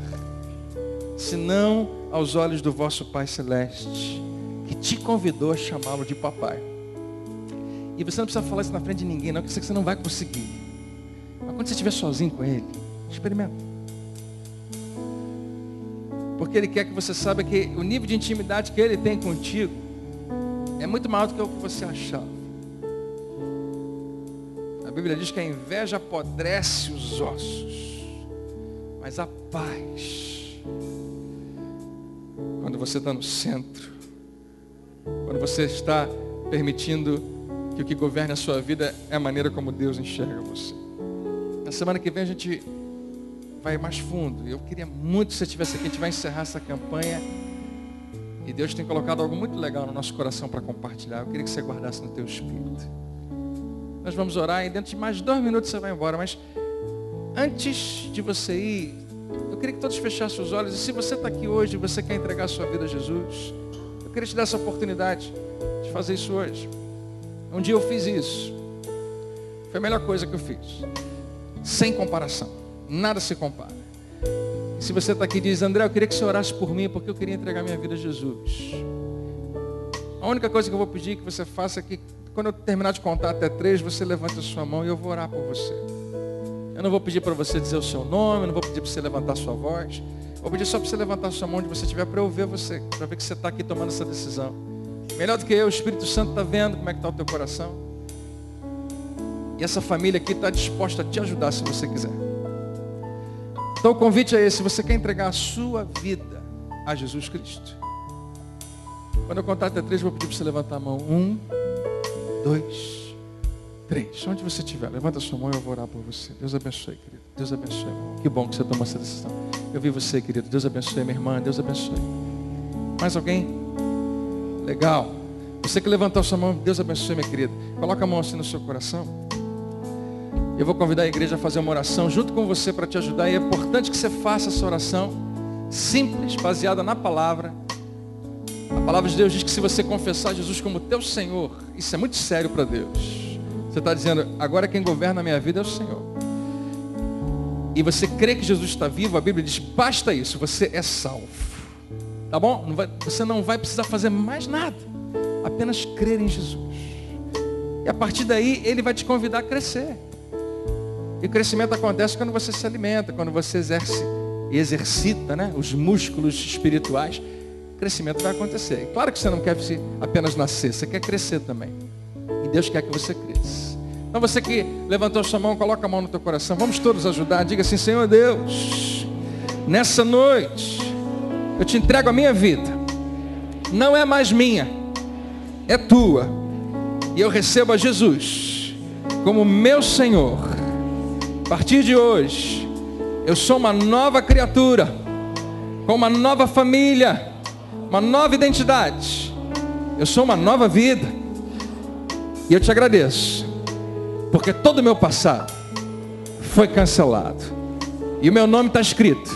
senão aos olhos do vosso Pai Celeste, que te convidou a chamá-lo de papai. E você não precisa falar isso na frente de ninguém, não, que você não vai conseguir. Mas quando você estiver sozinho com ele, experimenta. Porque Ele quer que você saiba que o nível de intimidade que Ele tem contigo é muito maior do que o que você achava. A Bíblia diz que a inveja apodrece os ossos, mas a paz, quando você está no centro, quando você está permitindo que o que governe a sua vida é a maneira como Deus enxerga você. Na semana que vem a gente vai mais fundo. Eu queria muito que você estivesse aqui. A gente vai encerrar essa campanha. E Deus tem colocado algo muito legal no nosso coração para compartilhar. Eu queria que você guardasse no teu espírito. Nós vamos orar e dentro de mais dois minutos você vai embora. Mas antes de você ir, eu queria que todos fechassem os olhos. E se você está aqui hoje e você quer entregar a sua vida a Jesus, eu queria te dar essa oportunidade de fazer isso hoje. Um dia eu fiz isso. Foi a melhor coisa que eu fiz. Sem comparação. Nada se compara. se você está aqui e diz, André, eu queria que você orasse por mim, porque eu queria entregar minha vida a Jesus. A única coisa que eu vou pedir que você faça é que, quando eu terminar de contar até três, você levante a sua mão e eu vou orar por você. Eu não vou pedir para você dizer o seu nome, não vou pedir para você levantar a sua voz. Vou pedir só para você levantar a sua mão onde você estiver para eu ver você, para ver que você está aqui tomando essa decisão. Melhor do que eu, o Espírito Santo está vendo como é que está o teu coração. E essa família aqui está disposta a te ajudar se você quiser. Então o convite é esse: você quer entregar a sua vida a Jesus Cristo? Quando eu contar até três, vou pedir para você levantar a mão. Um, dois, três. Onde você estiver, levanta a sua mão e eu vou orar por você. Deus abençoe, querido. Deus abençoe. Que bom que você tomou essa decisão. Eu vi você, querido. Deus abençoe, minha irmã. Deus abençoe. Mais alguém? Legal. Você que levantou a sua mão, Deus abençoe, minha querida. Coloca a mão assim no seu coração. Eu vou convidar a igreja a fazer uma oração junto com você para te ajudar. E é importante que você faça essa oração simples, baseada na palavra. A palavra de Deus diz que se você confessar Jesus como teu Senhor, isso é muito sério para Deus. Você está dizendo, agora quem governa a minha vida é o Senhor. E você crê que Jesus está vivo, a Bíblia diz, basta isso, você é salvo. Tá bom? Não vai, você não vai precisar fazer mais nada. Apenas crer em Jesus. E a partir daí, Ele vai te convidar a crescer. E o crescimento acontece quando você se alimenta, quando você exerce e exercita né, os músculos espirituais. O crescimento vai acontecer. E claro que você não quer apenas nascer, você quer crescer também. E Deus quer que você cresça. Então você que levantou a sua mão, coloca a mão no teu coração. Vamos todos ajudar. Diga assim, Senhor Deus, nessa noite eu te entrego a minha vida. Não é mais minha, é tua. E eu recebo a Jesus como meu Senhor partir de hoje, eu sou uma nova criatura, com uma nova família, uma nova identidade. Eu sou uma nova vida. E eu te agradeço, porque todo o meu passado foi cancelado. E o meu nome está escrito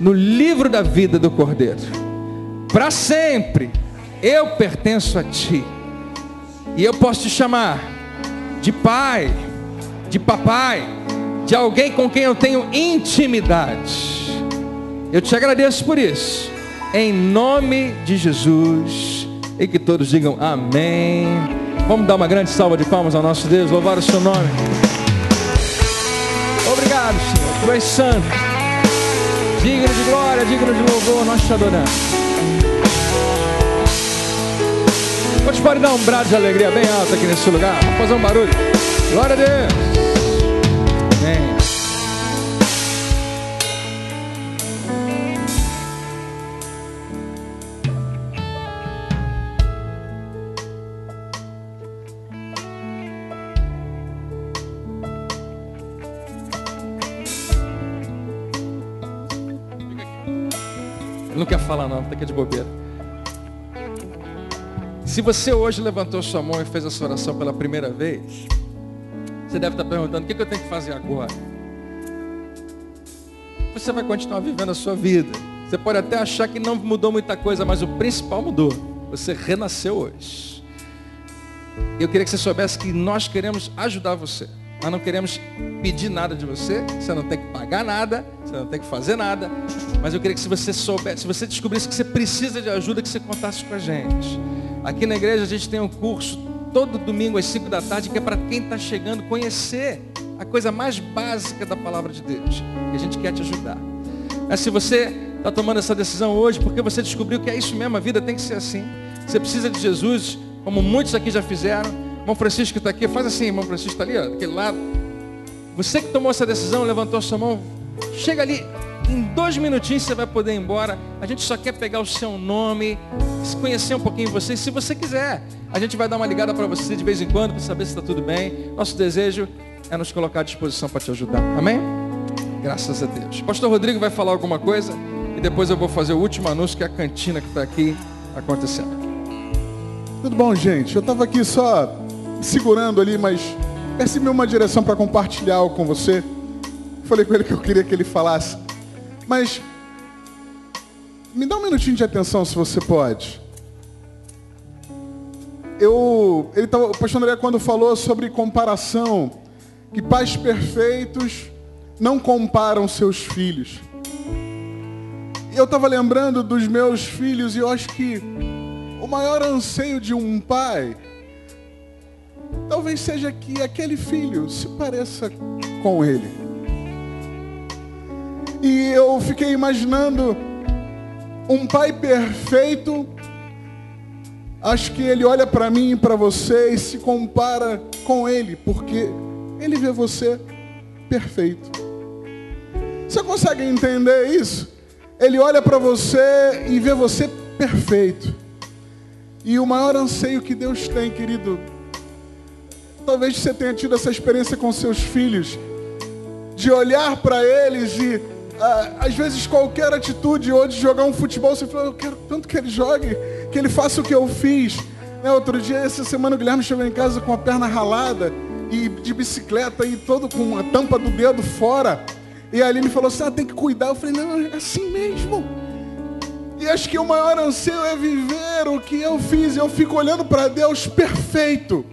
no livro da vida do Cordeiro. Para sempre eu pertenço a ti. E eu posso te chamar de pai, de papai, de alguém com quem eu tenho intimidade. Eu te agradeço por isso. Em nome de Jesus. E que todos digam amém. Vamos dar uma grande salva de palmas ao nosso Deus. Louvar o seu nome. Obrigado, Senhor. Tu és santo. Digno de glória, digno de louvor. Nós te adoramos. Você pode dar um brado de alegria bem alto aqui nesse lugar. Vamos fazer um barulho. Glória a Deus. Vem. não quer falar não, tá aqui de bobeira. Se você hoje levantou sua mão e fez essa oração pela primeira vez, você deve estar perguntando: o que eu tenho que fazer agora? Você vai continuar vivendo a sua vida. Você pode até achar que não mudou muita coisa, mas o principal mudou. Você renasceu hoje. Eu queria que você soubesse que nós queremos ajudar você. Nós não queremos pedir nada de você, você não tem que pagar nada, você não tem que fazer nada. Mas eu queria que se você soubesse, se você descobrisse que você precisa de ajuda, que você contasse com a gente. Aqui na igreja a gente tem um curso todo domingo às 5 da tarde, que é para quem está chegando conhecer a coisa mais básica da palavra de Deus. E a gente quer te ajudar. Mas é, se você está tomando essa decisão hoje, porque você descobriu que é isso mesmo, a vida tem que ser assim. Você precisa de Jesus, como muitos aqui já fizeram. Irmão Francisco está aqui, faz assim, irmão Francisco está ali, ó, daquele lado. Você que tomou essa decisão, levantou sua mão, chega ali, em dois minutinhos você vai poder ir embora. A gente só quer pegar o seu nome, se conhecer um pouquinho você, se você quiser. A gente vai dar uma ligada para você de vez em quando para saber se está tudo bem. Nosso desejo é nos colocar à disposição para te ajudar. Amém? Graças a Deus. Pastor Rodrigo vai falar alguma coisa e depois eu vou fazer o último anúncio que é a cantina que está aqui acontecendo. Tudo bom, gente? Eu estava aqui só segurando ali, mas percebi uma direção para compartilhar algo com você. Falei com ele que eu queria que ele falasse mas me dá um minutinho de atenção se você pode. Eu, ele tava, o pastor André quando falou sobre comparação, que pais perfeitos não comparam seus filhos. Eu estava lembrando dos meus filhos e eu acho que o maior anseio de um pai talvez seja que aquele filho se pareça com ele. E eu fiquei imaginando um pai perfeito. Acho que ele olha para mim e para você e se compara com ele, porque ele vê você perfeito. Você consegue entender isso? Ele olha para você e vê você perfeito. E o maior anseio que Deus tem, querido, talvez você tenha tido essa experiência com seus filhos, de olhar para eles e ah, às vezes qualquer atitude ou de jogar um futebol, você fala, eu quero tanto que ele jogue, que ele faça o que eu fiz. Né? Outro dia, essa semana, o Guilherme chegou em casa com a perna ralada e de bicicleta e todo com a tampa do dedo fora. E a Aline falou assim, ah, tem que cuidar. Eu falei, não, é assim mesmo. E acho que o maior anseio é viver o que eu fiz. Eu fico olhando para Deus perfeito.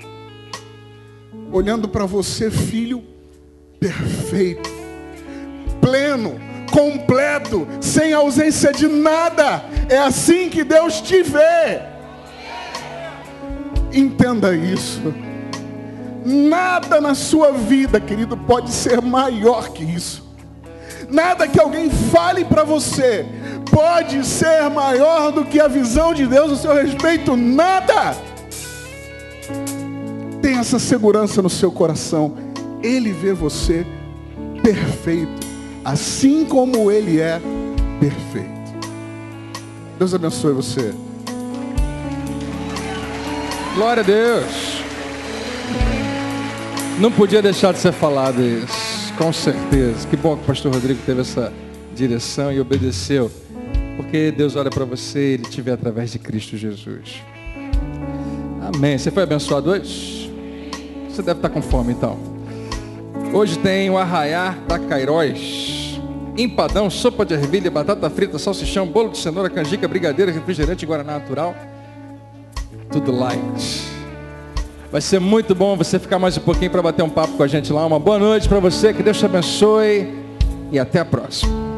Olhando para você, filho, perfeito. Pleno completo, sem ausência de nada. É assim que Deus te vê. Entenda isso. Nada na sua vida, querido, pode ser maior que isso. Nada que alguém fale para você pode ser maior do que a visão de Deus a seu respeito. Nada. Tenha essa segurança no seu coração. Ele vê você perfeito assim como Ele é perfeito. Deus abençoe você. Glória a Deus. Não podia deixar de ser falado isso, com certeza. Que bom que o pastor Rodrigo teve essa direção e obedeceu. Porque Deus olha para você e Ele te vê através de Cristo Jesus. Amém. Você foi abençoado hoje? Você deve estar com fome então. Hoje tem o da Cairóis. Empadão, sopa de ervilha, batata frita, salsichão, bolo de cenoura, canjica, brigadeiro, refrigerante, guaraná natural. Tudo light. Vai ser muito bom você ficar mais um pouquinho para bater um papo com a gente lá. Uma boa noite para você, que Deus te abençoe e até a próxima.